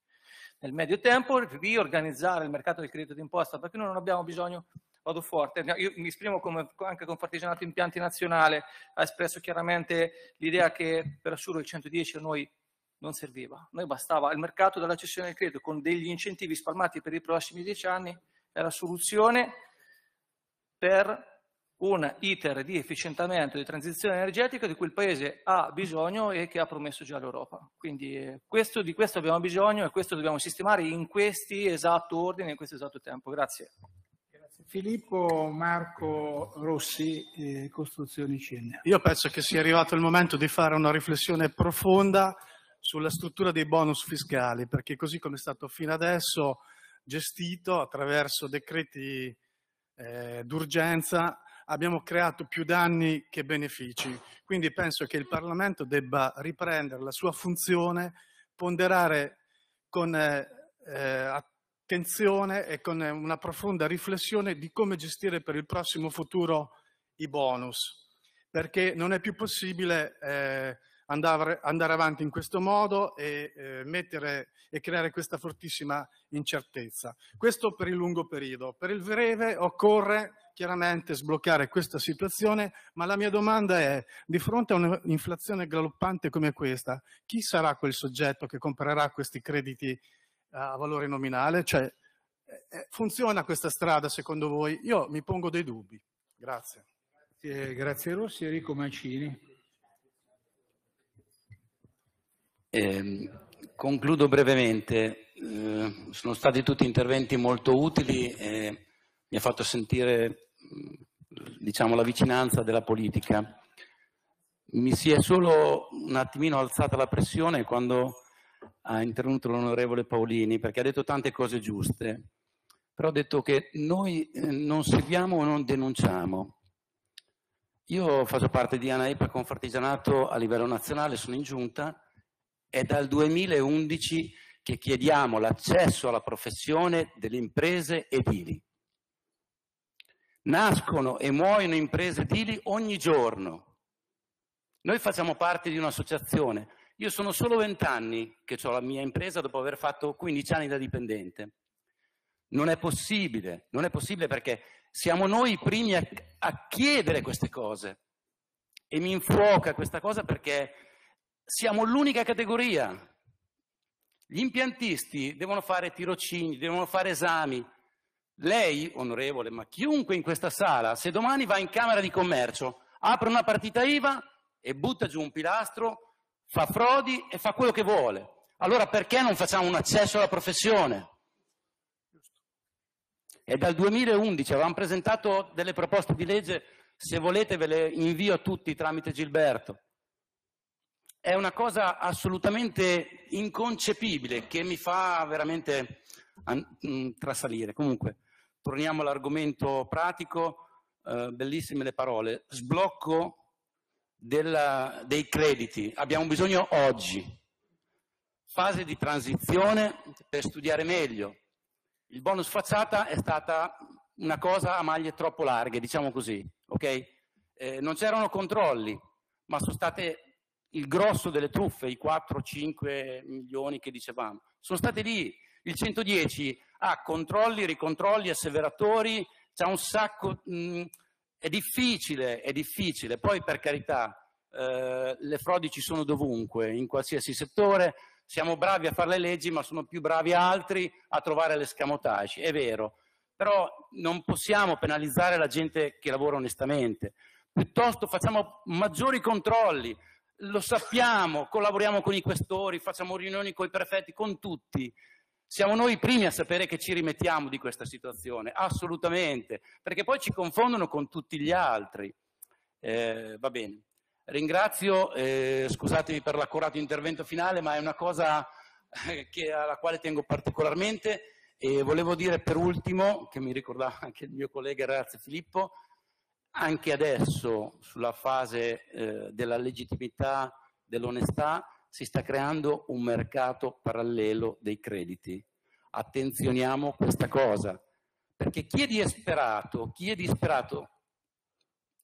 nel medio tempo, riorganizzare il mercato del credito d'imposta perché noi non abbiamo bisogno, vado forte, io mi esprimo come, anche con Partigianato Impianti Nazionale, ha espresso chiaramente l'idea che per assurdo il 110 a noi non serviva, a noi bastava il mercato della cessione del credito con degli incentivi spalmati per i prossimi dieci anni, era soluzione per un iter di efficientamento, di transizione energetica di cui il Paese ha bisogno e che ha promesso già l'Europa. Quindi eh, questo, di questo abbiamo bisogno e questo dobbiamo sistemare in questi esatto ordini, in questo esatto tempo. Grazie. Grazie. Filippo Marco Rossi, eh, Costruzioni Cine. Io penso che sia arrivato il momento di fare una riflessione profonda sulla struttura dei bonus fiscali, perché così come è stato fino adesso gestito attraverso decreti eh, d'urgenza, abbiamo creato più danni che benefici. Quindi penso che il Parlamento debba riprendere la sua funzione, ponderare con eh, eh attenzione e con eh, una profonda riflessione di come gestire per il prossimo futuro i bonus, perché non è più possibile eh, andare, andare, avanti in questo modo e, eh, mettere, e creare questa fortissima incertezza. Questo per il lungo periodo. Per il breve occorre chiaramente sbloccare questa situazione, ma la mia domanda è, di fronte a un'inflazione galoppante come questa, chi sarà quel soggetto che comprerà questi crediti eh, a valore nominale? Cioè, eh, eh, funziona questa strada secondo voi? Io mi pongo dei dubbi. Grazie. Grazie, grazie Rossi. Enrico Mancini. Eh, concludo brevemente. Eh, sono stati tutti interventi molto utili. Eh, mi ha fatto sentire mm, diciamo, la vicinanza della politica. Mi si è solo un attimino alzata la pressione quando ha intervenuto l'onorevole Paolini, perché ha detto tante cose giuste, però ha detto che noi eh, non seguiamo o non denunciamo. Io faccio parte di ANAEPA Confartigianato a livello nazionale, sono in giunta, è dal 2011 che chiediamo l'accesso alla professione delle imprese edili. Nascono e muoiono imprese edili ogni giorno. Noi facciamo parte di un'associazione. Io sono solo 20 anni che ho la mia impresa dopo aver fatto 15 anni da dipendente. Non è possibile, non è possibile perché siamo noi i primi a, a chiedere queste cose. E mi infuoca questa cosa perché siamo l'unica categoria. Gli impiantisti devono fare tirocini, devono fare esami, lei, onorevole, ma chiunque in questa sala, se domani va in Camera di Commercio, apre una partita IVA e butta giù un pilastro, fa frodi e fa quello che vuole. Allora perché non facciamo un accesso alla professione? È dal 2011, avevamo presentato delle proposte di legge, se volete ve le invio a tutti tramite Gilberto. È una cosa assolutamente inconcepibile che mi fa veramente mm, trasalire. Comunque, torniamo all'argomento pratico, eh, bellissime le parole, sblocco della, dei crediti. Abbiamo bisogno oggi, fase di transizione per studiare meglio. Il bonus facciata è stata una cosa a maglie troppo larghe, diciamo così, ok? Eh, non c'erano controlli, ma sono state il grosso delle truffe, i 4-5 milioni che dicevamo, sono state lì il 110 ha controlli, ricontrolli, asseveratori, c'è un sacco... Mh, è difficile, è difficile. Poi, per carità, eh, le frodi ci sono dovunque, in qualsiasi settore. Siamo bravi a fare le leggi, ma sono più bravi altri a trovare le scamotage, è vero. Però non possiamo penalizzare la gente che lavora onestamente. Piuttosto facciamo maggiori controlli, lo sappiamo, collaboriamo con i questori, facciamo riunioni con i prefetti, con tutti. Siamo noi i primi a sapere che ci rimettiamo di questa situazione, assolutamente, perché poi ci confondono con tutti gli altri. Eh, va bene. Ringrazio, eh, scusatemi per l'accurato intervento finale, ma è una cosa eh, che, alla quale tengo particolarmente e volevo dire per ultimo, che mi ricordava anche il mio collega Razzi Filippo, anche adesso sulla fase eh, della legittimità, dell'onestà, si sta creando un mercato parallelo dei crediti. Attenzioniamo questa cosa, perché chi è disperato, chi è disperato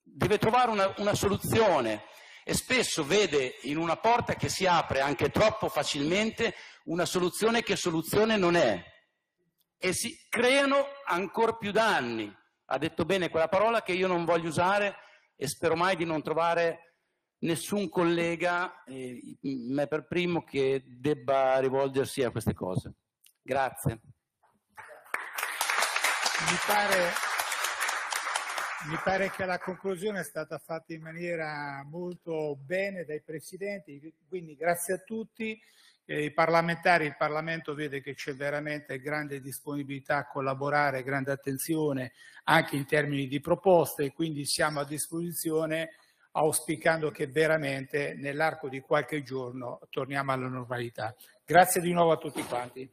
deve trovare una, una soluzione e spesso vede in una porta che si apre anche troppo facilmente una soluzione che soluzione non è e si creano ancora più danni. Ha detto bene quella parola che io non voglio usare e spero mai di non trovare nessun collega, eh, me per primo, che debba rivolgersi a queste cose. Grazie. Mi pare, mi pare che la conclusione è stata fatta in maniera molto bene dai presidenti, quindi grazie a tutti. Eh, I parlamentari, il Parlamento vede che c'è veramente grande disponibilità a collaborare, grande attenzione anche in termini di proposte, quindi siamo a disposizione auspicando che veramente nell'arco di qualche giorno torniamo alla normalità. Grazie di nuovo a tutti quanti.